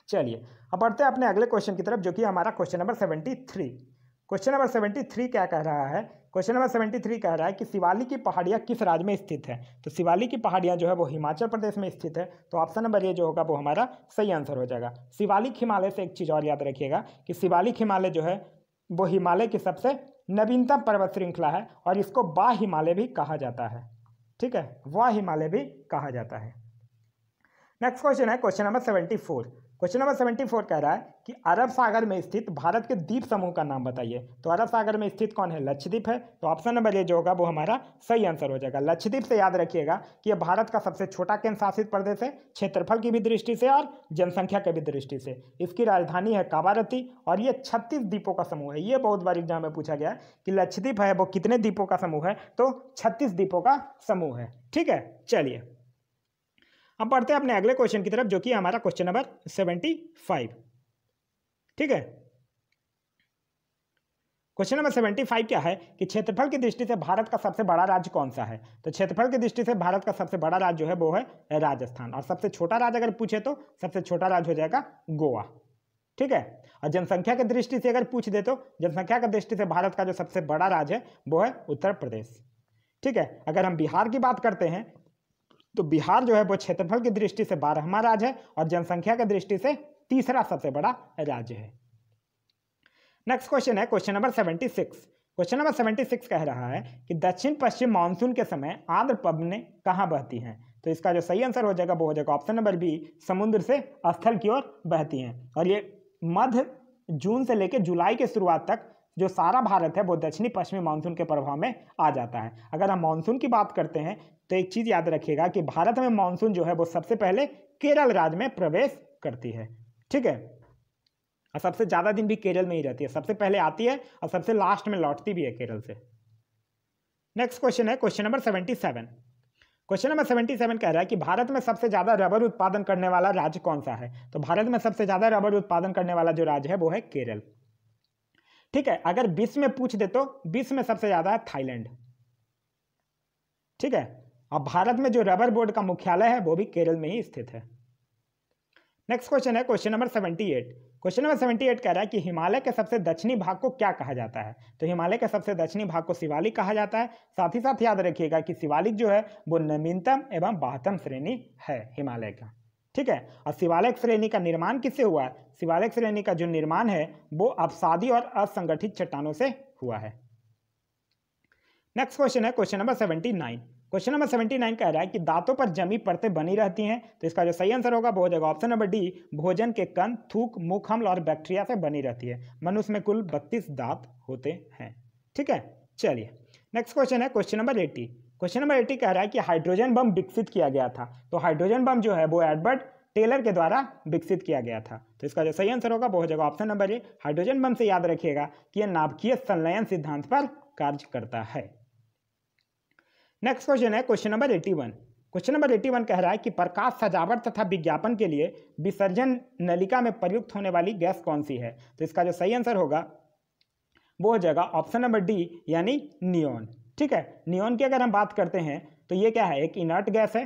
चलिए अब बढ़ते हैं अपने अगले क्वेश्चन की तरफ जो कि हमारा question number seventy three question number seventy three क्या कह रहा है क्वेश्चन नंबर सेवेंटी थ्री कह रहा है कि शिवालिक की पहाड़ियाँ किस राज्य में स्थित है तो शिवाली की पहाड़ियाँ जो है वो हिमाचल प्रदेश में स्थित है तो ऑप्शन नंबर ये जो होगा वो हमारा सही आंसर हो जाएगा शिवालिक हिमालय से एक चीज़ और याद रखिएगा कि शिवालिक हिमालय जो है वो हिमालय की सबसे नवीनतम पर्वत श्रृंखला है और इसको बा हिमालय भी कहा जाता है ठीक है वाह हिमालय भी कहा जाता है नेक्स्ट क्वेश्चन है question number seventy four question number seventy four कह रहा है कि अरब सागर में स्थित भारत के द्वीप समूह का नाम बताइए तो अरब सागर में स्थित कौन है लक्षद्वीप है तो ऑप्शन नंबर ये जो होगा वो हमारा सही आंसर हो जाएगा लक्षद्वीप से याद रखिएगा कि ये भारत का सबसे छोटा केंद्र शासित प्रदेश है क्षेत्रफल की भी दृष्टि से और जनसंख्या की भी दृष्टि से इसकी राजधानी है काबारती और ये छत्तीस द्वीपों का समूह है ये बहुत बार एग्जाम में पूछा गया कि लक्षद्वीप है वो कितने द्वीपों का समूह है तो छत्तीस द्वीपों का समूह है ठीक है चलिए अब बढ़ते हैं अपने अगले क्वेश्चन की तरफ जो कि हमारा क्वेश्चन नंबर सेवेंटी फाइव ठीक है क्वेश्चन नंबर सेवेंटी फाइव क्या है कि क्षेत्रफल की दृष्टि से भारत का सबसे बड़ा राज्य कौन सा है तो क्षेत्रफल की दृष्टि से भारत का सबसे बड़ा राज्य जो है वो है राजस्थान और सबसे छोटा राज्य अगर पूछे तो सबसे छोटा राज्य हो जाएगा गोवा ठीक है और जनसंख्या की दृष्टि से अगर पूछ दे तो जनसंख्या की दृष्टि से भारत का जो सबसे बड़ा राज्य है वो है उत्तर प्रदेश ठीक है अगर हम बिहार की बात करते हैं तो बिहार जो है वो क्षेत्रफल की दृष्टि से बारहवा राज्य है और जनसंख्या की दृष्टि से तीसरा सबसे बड़ा राज्य है नेक्स्ट क्वेश्चन है question number seventy six question number seventy six कह रहा है कि दक्षिण पश्चिम मानसून के समय आंध्र पवने कहाँ बहती हैं तो इसका जो सही आंसर हो जाएगा वो हो जाएगा ऑप्शन नंबर बी समुद्र से स्थल की ओर बहती हैं और ये मध्य जून से लेकर जुलाई के शुरुआत तक जो सारा भारत है वो दक्षिणी पश्चिमी मानसून के प्रभाव में आ जाता है अगर हम मानसून की बात करते हैं तो एक चीज़ याद रखिएगा कि भारत में मानसून जो है वो सबसे पहले केरल राज्य में प्रवेश करती है ठीक है और सबसे ज़्यादा दिन भी केरल में ही रहती है सबसे पहले आती है और सबसे लास्ट में लौटती भी है केरल से नेक्स्ट क्वेश्चन है question number seventy seven question number seventy seven कह रहा है कि भारत में सबसे ज़्यादा रबर उत्पादन करने वाला राज्य कौन सा है तो भारत में सबसे ज़्यादा रबर उत्पादन करने वाला जो राज्य है वो है केरल ठीक है अगर बीस में पूछ दे तो बीस में सबसे ज़्यादा है थाईलैंड ठीक है और भारत में जो रबर बोर्ड का मुख्यालय है वो भी केरल में ही स्थित है नेक्स्ट क्वेश्चन है question number seventy eight question number seventy eight कह रहा है कि हिमालय के सबसे दक्षिणी भाग को क्या कहा जाता है तो हिमालय के सबसे दक्षिणी भाग को शिवालिक कहा जाता है साथ ही साथ याद रखिएगा कि शिवालिक जो है वो नवीनतम एवं बाहतम श्रेणी है हिमालय का ठीक है और शिवालय श्रेणी का निर्माण किससे हुआ है शिवालय श्रेणी का जो निर्माण है वो अपसादी और असंगठित चट्टानों से हुआ है नेक्स्ट क्वेश्चन है question number seventy nine question number seventy nine कह रहा है कि दांतों पर जमी परतें बनी रहती हैं तो इसका जो सही आंसर होगा वो हो जाएगा ऑप्शन नंबर डी भोजन के कण थूक मुख हमल और बैक्टीरिया से बनी रहती है मनुष्य में कुल बत्तीस दांत होते हैं ठीक है चलिए नेक्स्ट क्वेश्चन है question number eighty question number eighty कह रहा है कि हाइड्रोजन बम विकसित किया गया था तो हाइड्रोजन बम जो है वो एडवर्ड टेलर के द्वारा विकसित किया गया था तो इसका जो सही आंसर होगा वो हो जाएगा option number A hydrogen bomb से याद रखिएगा कि यह नाभकीय संलयन सिद्धांत पर कार्य करता है नेक्स्ट क्वेश्चन है question number eighty one question number eighty one कह रहा है कि प्रकाश सजावट तथा विज्ञापन के लिए विसर्जन नलिका में प्रयुक्त होने वाली गैस कौन सी है तो इसका जो सही आंसर होगा वो हो जाएगा ऑप्शन नंबर डी यानी नियोन ठीक है नियोन की अगर हम बात करते हैं तो ये क्या है एक इनर्ट गैस है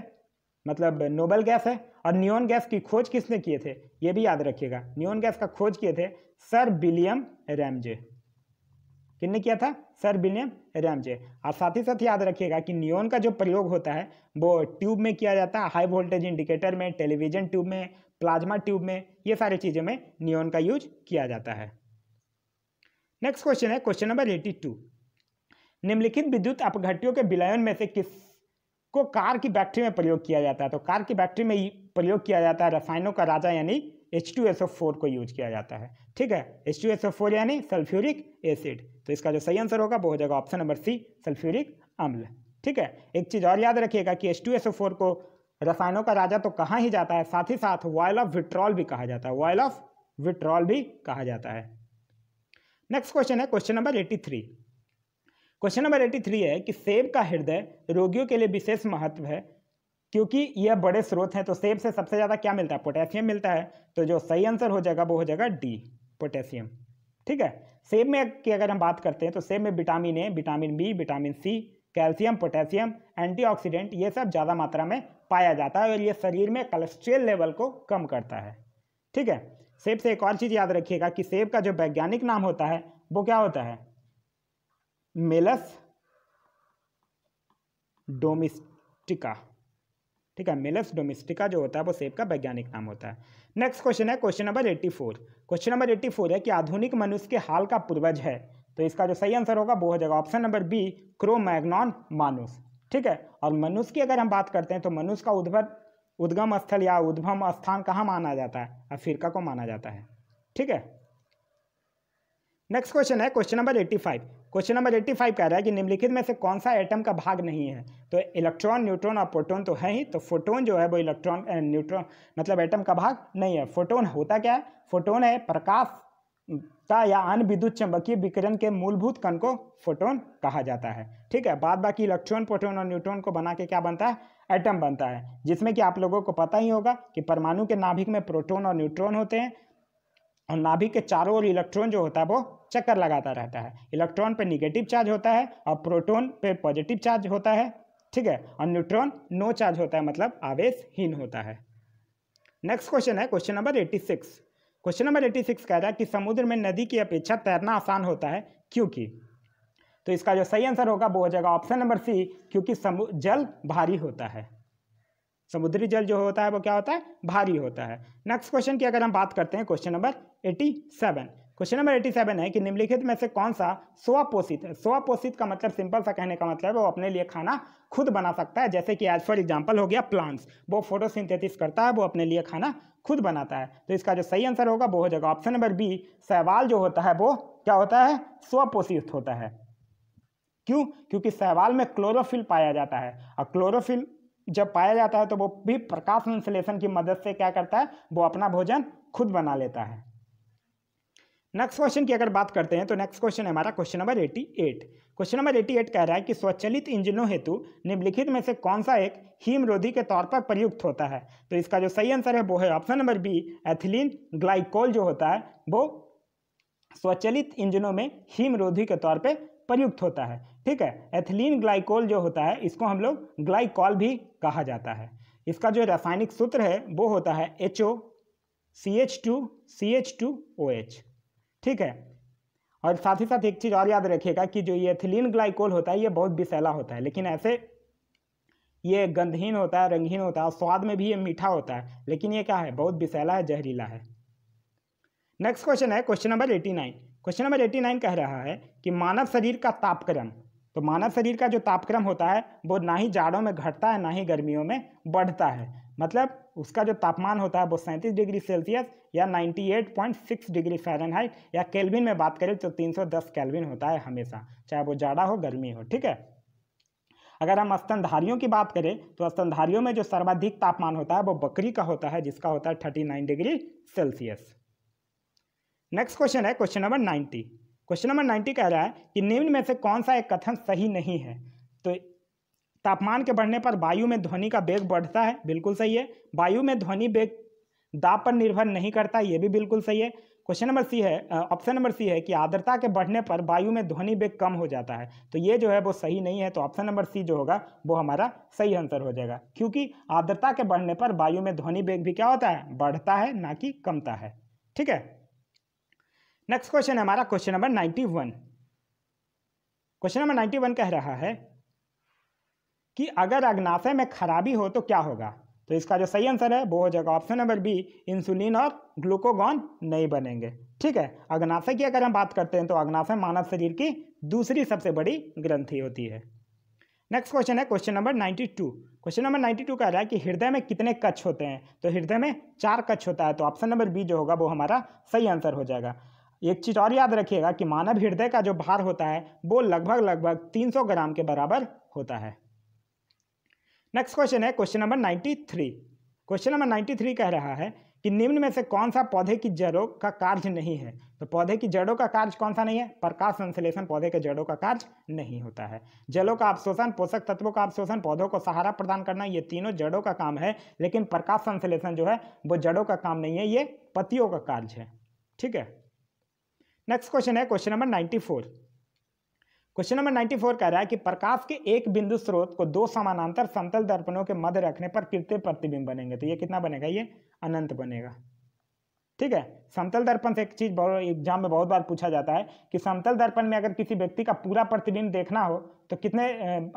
मतलब नोबल गैस है और नियोन गैस की खोज किसने किए थे ये भी याद रखिएगा नियोन गैस का खोज किए थे सर विलियम रैमजे किन्ने किया था सर विलियम रैमजे और साथ ही साथ याद रखिएगा कि नियोन का जो प्रयोग होता है वो ट्यूब में किया जाता है हाई वोल्टेज इंडिकेटर में टेलीविजन ट्यूब में प्लाज्मा ट्यूब में ये सारी चीज़ों में नियोन का यूज किया जाता है नेक्स्ट क्वेश्चन है क्वेश्चन नंबर एटी टू निम्नलिखित विद्युत अपघटियों के विलयन में से किस को कार की बैटरी में प्रयोग किया जाता है तो कार की बैटरी में प्रयोग किया जाता है रसायनों का राजा यानी H2SO4 को यूज किया जाता है ठीक है H2SO4 यानी सल्फ्यूरिक एसिड तो इसका जो सही आंसर होगा वो हो जाएगा ऑप्शन नंबर सी सल्फ्यूरिक अम्ल ठीक है एक चीज़ और याद रखिएगा कि H2SO4 को रसायनों का राजा तो कहाँ ही जाता है साथ ही साथ वॉयल ऑफ विट्रॉल भी कहा जाता है वॉयल ऑफ विट्रॉल भी कहा जाता है नेक्स्ट क्वेश्चन है question number eighty three question number eighty three है कि सेब का हृदय रोगियों के लिए विशेष महत्व है क्योंकि यह बड़े स्रोत हैं तो सेब से सबसे ज़्यादा क्या मिलता है पोटेशियम मिलता है तो जो सही आंसर हो जाएगा वो हो जाएगा डी पोटेशियम ठीक है सेब में की अगर हम बात करते हैं तो सेब में vitamin A vitamin B vitamin C calcium potassium antioxidant ये सब ज़्यादा मात्रा में पाया जाता है और ये शरीर में कोलेस्ट्रियल लेवल को कम करता है ठीक है सेब से एक और चीज़ याद रखिएगा कि सेब का जो वैज्ञानिक नाम होता है वो क्या होता है मेलस डोमिस्टिका ठीक है मेलस डोमिस्टिका जो होता है वो सेब का वैज्ञानिक नाम होता है नेक्स्ट क्वेश्चन है question number eighty four question number eighty four है कि आधुनिक मनुष्य के हाल का पूर्वज है तो इसका जो सही आंसर होगा वो हो जाएगा option number B Cro Magnon मानुस ठीक है और मनुष्य की अगर हम बात करते हैं तो मनुष्य का उद्भव उद्गम स्थल या उद्भम स्थान कहाँ माना जाता है अफ्रीका को माना जाता है ठीक है नेक्स्ट क्वेश्चन है question number eighty five question number eighty five कह रहा है कि निम्नलिखित में से कौन सा एटम का भाग नहीं है तो इलेक्ट्रॉन न्यूट्रॉन और प्रोटोन तो है ही तो फोटोन जो है वो इलेक्ट्रॉन न्यूट्रॉन मतलब एटम का भाग नहीं है फोटोन होता क्या है फोटोन है प्रकाश का या अन्य विद्युत चंबकीय विकिरण के मूलभूत कण को फोटोन कहा जाता है ठीक है बाद बाकी इलेक्ट्रॉन प्रोटोन और न्यूट्रॉन को बना के क्या बनता है एटम बनता है जिसमें कि आप लोगों को पता ही होगा कि परमाणु के नाभिक में प्रोटोन और न्यूट्रॉन होते हैं और नाभिक के चारों ओर इलेक्ट्रॉन जो होता है वो चक्कर लगाता रहता है इलेक्ट्रॉन पे निगेटिव चार्ज होता है और प्रोटोन पे पॉजिटिव चार्ज होता है ठीक है और न्यूट्रॉन नो चार्ज होता है मतलब आवेशहीन होता है नेक्स्ट क्वेश्चन है question number eighty six question number eighty six कह रहा है कि समुद्र में नदी की अपेक्षा तैरना आसान होता है क्योंकि तो इसका जो सही आंसर होगा वो हो जाएगा ऑप्शन नंबर सी क्योंकि जल भारी होता है समुद्री जल जो होता है वो क्या होता है भारी होता है नेक्स्ट क्वेश्चन की अगर हम बात करते हैं question number eighty seven question number eighty seven है कि निम्नलिखित में से कौन सा स्वपोषित है स्वपोषित का मतलब सिंपल सा कहने का मतलब है वो अपने लिए खाना खुद बना सकता है जैसे कि एज फॉर एग्जाम्पल हो गया प्लांट्स वो फोटोसिंथेसिस करता है वो अपने लिए खाना खुद बनाता है तो इसका जो सही आंसर होगा वो हो जाएगा ऑप्शन नंबर बी सहवाल जो होता है वो क्या होता है स्वपोषित होता है क्यों क्योंकि सहवाल में क्लोरोफिल पाया जाता है और क्लोरोफिल जब पाया जाता है तो वो भी प्रकाश संश्लेषण की मदद से क्या करता है वो अपना भोजन खुद बना लेता है नेक्स्ट क्वेश्चन की अगर बात करते हैं तो नेक्स्ट क्वेश्चन है हमारा क्वेश्चन नंबर 88 क्वेश्चन नंबर 88 कह रहा है कि स्वचलित इंजनों हेतु निम्नलिखित में से कौन सा एक हीमरोधी के तौर पर प्रयुक्त होता है तो इसका जो सही आंसर है वो है option number B ethylene glycol जो होता है वो स्वचलित इंजनों में हीमरोधी के तौर पर प्रयुक्त होता है ठीक है एथिलीन ग्लाइकोल जो होता है इसको हम लोग ग्लाइकॉल भी कहा जाता है इसका जो रासायनिक सूत्र है वो होता है H O C H two C H two O H ठीक है और साथ ही साथ एक चीज़ और याद रखिएगा कि जो ये एथिलीन ग्लाइकोल होता है ये बहुत विषैला होता है लेकिन ऐसे ये गंधहीन होता है रंगहीन होता है स्वाद में भी ये मीठा होता है लेकिन ये क्या है बहुत विषैला है जहरीला है नेक्स्ट क्वेश्चन है question number eighty nine question number eighty nine कह रहा है कि मानव शरीर का तापक्रम तो मानव शरीर का जो तापक्रम होता है वो ना ही जाड़ों में घटता है ना ही गर्मियों में बढ़ता है मतलब उसका जो तापमान होता है वो सैंतीस डिग्री सेल्सियस या 98.6 डिग्री फ़ारेनहाइट या केल्विन में बात करें तो 310 केल्विन होता है हमेशा चाहे वो जाड़ा हो गर्मी हो ठीक है अगर हम स्तनधारियों की बात करें तो स्तनधारियों में जो सर्वाधिक तापमान होता है वो बकरी का होता है जिसका होता है thirty nine degree Celsius next question है question number ninety question number ninety कह रहा है कि निम्न में से कौन सा एक कथन सही नहीं है तापमान के बढ़ने पर वायु में ध्वनि का वेग बढ़ता है बिल्कुल सही है वायु में ध्वनि वेग दाब पर निर्भर नहीं करता ये भी बिल्कुल सही है क्वेश्चन नंबर सी है ऑप्शन नंबर सी है कि आर्द्रता के बढ़ने पर वायु में ध्वनि वेग कम हो जाता है तो ये जो है वो सही नहीं है तो ऑप्शन नंबर सी जो होगा वो हमारा सही आंसर हो जाएगा क्योंकि आर्द्रता के बढ़ने पर वायु में ध्वनि वेग भी क्या होता है बढ़ता है ना कि कमता है ठीक है नेक्स्ट क्वेश्चन है हमारा question number ninety one question number ninety one कह रहा है कि अगर अग्नाशय में खराबी हो तो क्या होगा तो इसका जो सही आंसर है वो हो जाएगा ऑप्शन नंबर बी इंसुलिन और ग्लूकोगॉन नहीं बनेंगे ठीक है अग्नाशय की अगर हम बात करते हैं तो अग्नाशय मानव शरीर की दूसरी सबसे बड़ी ग्रंथि होती है नेक्स्ट क्वेश्चन है question number two question number 92 कह रहा है कि हृदय में कितने कच्छ होते हैं तो हृदय में चार कच्छ होता है तो ऑप्शन नंबर बी जो होगा वो हमारा सही आंसर हो जाएगा एक चीज़ और याद रखिएगा कि मानव हृदय का जो भार होता है वो लगभग लगभग 300 ग्राम के बराबर होता है नेक्स्ट क्वेश्चन है question number ninety three question number ninety three कह रहा है कि निम्न में से कौन सा पौधे की जड़ों का कार्य नहीं है तो पौधे की जड़ों का कार्य कौन सा नहीं है प्रकाश संश्लेषण पौधे के जड़ों का कार्य नहीं होता है जलों का अवशोषण पोषक तत्वों का अवशोषण पौधों को सहारा प्रदान करना ये तीनों जड़ों का काम है लेकिन प्रकाश संश्लेषण जो है वो जड़ों का काम नहीं है ये पतियों का कार्य है ठीक है नेक्स्ट क्वेश्चन है question number ninety four question number 94 कह रहा है कि प्रकाश के एक बिंदु स्रोत को दो समानांतर समतल दर्पणों के मध्य रखने पर कितने प्रतिबिंब बनेंगे तो ये कितना बनेगा ये अनंत बनेगा ठीक है समतल दर्पण से एक चीज एग्जाम में बहुत बार पूछा जाता है कि समतल दर्पण में अगर किसी व्यक्ति का पूरा प्रतिबिंब देखना हो तो कितने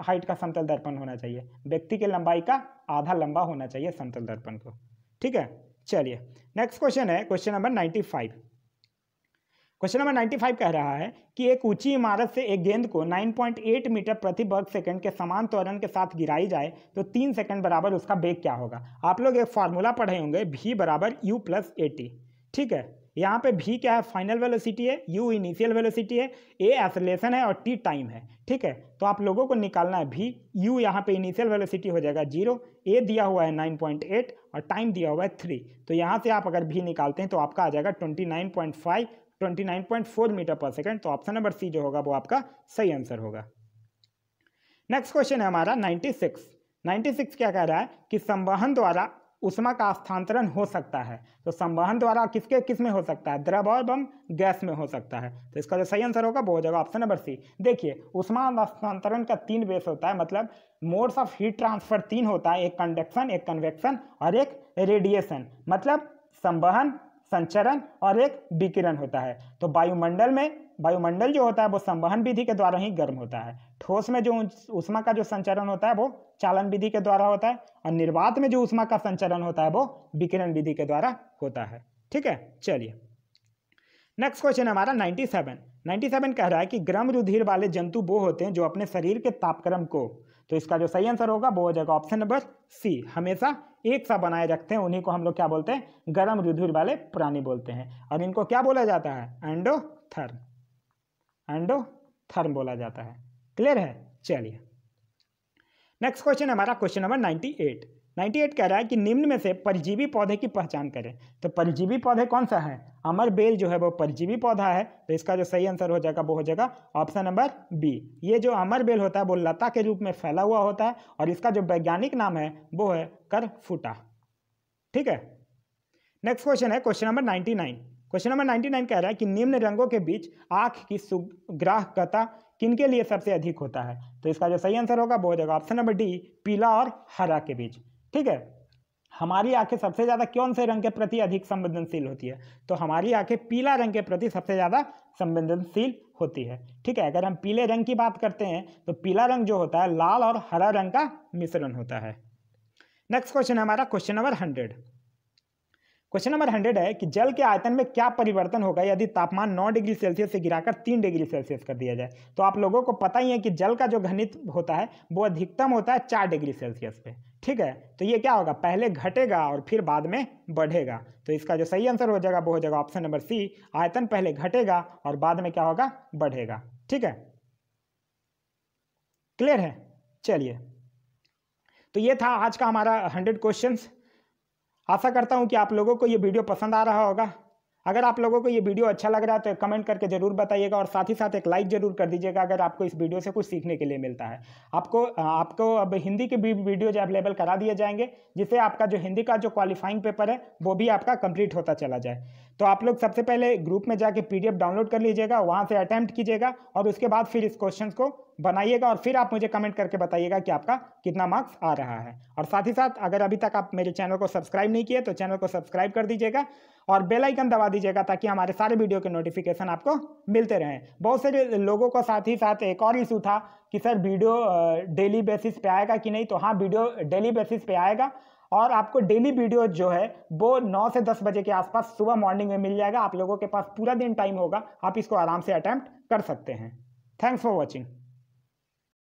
हाइट का समतल दर्पण होना चाहिए व्यक्ति की लंबाई का आधा लंबा होना चाहिए समतल दर्पण को ठीक है चलिए नेक्स्ट क्वेश्चन है question number ninety five question number 95 कह रहा है कि एक ऊंची इमारत से एक गेंद को 9.8 मीटर प्रति वर्ग सेकंड के समान त्वरण के साथ गिराई जाए तो तीन सेकंड बराबर उसका बेग क्या होगा आप लोग एक फार्मूला पढ़े होंगे भी बराबर यू प्लस ए ठीक है यहाँ पे भी क्या है फाइनल वेलोसिटी है यू इनिशियल वेलोसिटी है ए एसलेशन है और टी टाइम है ठीक है तो आप लोगों को निकालना है भी यू यहाँ पे इनिशियल वेलोसिटी हो जाएगा जीरो ए दिया हुआ है नाइन पॉइंट एट और टाइम दिया हुआ है थ्री तो यहाँ से आप अगर भी निकालते हैं तो आपका आ जाएगा twenty nine point five 29.4 metre per second तो ऑप्शन नंबर सी जो होगा वो आपका सही आंसर होगा नेक्स्ट क्वेश्चन है हमारा 96 96 क्या कह रहा है कि संवहन द्वारा उष्मा का स्थानांतरण हो सकता है तो संवहन द्वारा किसके किस में हो सकता है द्रव और बम गैस में हो सकता है तो इसका जो सही आंसर होगा वो हो जाएगा ऑप्शन नंबर सी देखिए उष्मा स्थानांतरण का तीन बेस होता है मतलब मोड्स ऑफ हीट ट्रांसफर तीन होता है एक कंडक्शन एक कन्वेक्शन और एक रेडिएशन मतलब संवहन संचरण और एक विकिरण होता है तो वायुमंडल में वायुमंडल जो होता है वो संवहन विधि के द्वारा ही गर्म होता है ठोस में जो उष्मा का जो संचरण होता है वो चालन विधि के द्वारा होता है और निर्वात में जो उष्मा का संचरण होता है वो विकिरण विधि के द्वारा होता है ठीक है चलिए नेक्स्ट क्वेश्चन हमारा नाइन्टी सेवन नाइन्टी सेवन कह रहा है कि गर्म रुधिर वाले जंतु वो होते हैं जो अपने शरीर के तापक्रम को तो इसका जो सही आंसर होगा वो हो जाएगा ऑप्शन नंबर सी हमेशा एक सा बनाए रखते हैं उन्हीं को हम लोग क्या बोलते हैं गर्म रुधिर वाले प्राणी बोलते हैं और इनको क्या बोला जाता है एंडोथर्म एंडोथर्म बोला जाता है क्लियर है चलिए नेक्स्ट क्वेश्चन हमारा क्वेश्चन नंबर नाइन्टी एट 98 कह रहा है कि निम्न में से परजीवी पौधे की पहचान करें तो परजीवी पौधे कौन सा है अमर बेल जो है वो परजीवी पौधा है तो इसका जो सही आंसर हो जाएगा वो हो जाएगा ऑप्शन नंबर बी ये जो अमर बेल होता है वो लता के रूप में फैला हुआ होता है और इसका जो वैज्ञानिक नाम है वो है कर फूटा ठीक है नेक्स्ट क्वेश्चन है question number ninety question number nine कह रहा है कि निम्न रंगों के बीच आँख की सुग्राहकता किनके लिए सबसे अधिक होता है तो इसका जो सही आंसर होगा वो हो जाएगा ऑप्शन नंबर डी पीला और हरा के बीच ठीक है हमारी आंखें सबसे ज़्यादा कौन से रंग के प्रति अधिक संवेदनशील होती है तो हमारी आंखें पीला रंग के प्रति सबसे ज़्यादा संवेदनशील होती है ठीक है अगर हम पीले रंग की बात करते हैं तो पीला रंग जो होता है लाल और हरा रंग का मिश्रण होता है नेक्स्ट क्वेश्चन हमारा question number hundred question number hundred है कि जल के आयतन में क्या परिवर्तन होगा यदि तापमान नौ डिग्री सेल्सियस से गिराकर तीन डिग्री सेल्सियस कर दिया जाए तो आप लोगों को पता ही है कि जल का जो घनित होता है वो अधिकतम होता है चार डिग्री सेल्सियस पे ठीक है तो ये क्या होगा पहले घटेगा और फिर बाद में बढ़ेगा तो इसका जो सही आंसर हो जाएगा वो हो जाएगा ऑप्शन नंबर सी आयतन पहले घटेगा और बाद में क्या होगा बढ़ेगा ठीक है क्लियर है चलिए तो ये था आज का हमारा हंड्रेड क्वेश्चन आशा करता हूँ कि आप लोगों को ये वीडियो पसंद आ रहा होगा अगर आप लोगों को ये वीडियो अच्छा लग रहा है तो कमेंट करके ज़रूर बताइएगा और साथ ही साथ एक लाइक ज़रूर कर दीजिएगा अगर आपको इस वीडियो से कुछ सीखने के लिए मिलता है आपको आपको अब हिंदी के भी वीडियो जो अवेलेबल करा दिए जाएंगे जिससे आपका जो हिंदी का जो क्वालिफाइंग पेपर है वो भी आपका कंप्लीट होता चला जाए तो आप लोग सबसे पहले ग्रुप में जाके पी डाउनलोड कर लीजिएगा वहाँ से अटैम्प्ट कीजिएगा और उसके बाद फिर इस क्वेश्चन को बनाइएगा और फिर आप मुझे कमेंट करके बताइएगा कि आपका कितना मार्क्स आ रहा है और साथ ही साथ अगर अभी तक आप मेरे चैनल को सब्सक्राइब नहीं किए तो चैनल को सब्सक्राइब कर दीजिएगा और बेल आइकन दबा दीजिएगा ताकि हमारे सारे वीडियो के नोटिफिकेशन आपको मिलते रहें बहुत से लोगों को साथ ही साथ एक और इशू था कि सर वीडियो डेली बेसिस पे आएगा कि नहीं तो हाँ वीडियो डेली बेसिस पर आएगा और आपको डेली वीडियो जो है वो 9 से 10 बजे के आसपास सुबह मॉर्निंग में मिल जाएगा आप लोगों के पास पूरा दिन टाइम होगा आप इसको आराम से अटैम्प्ट कर सकते हैं थैंक्स फॉर वॉचिंग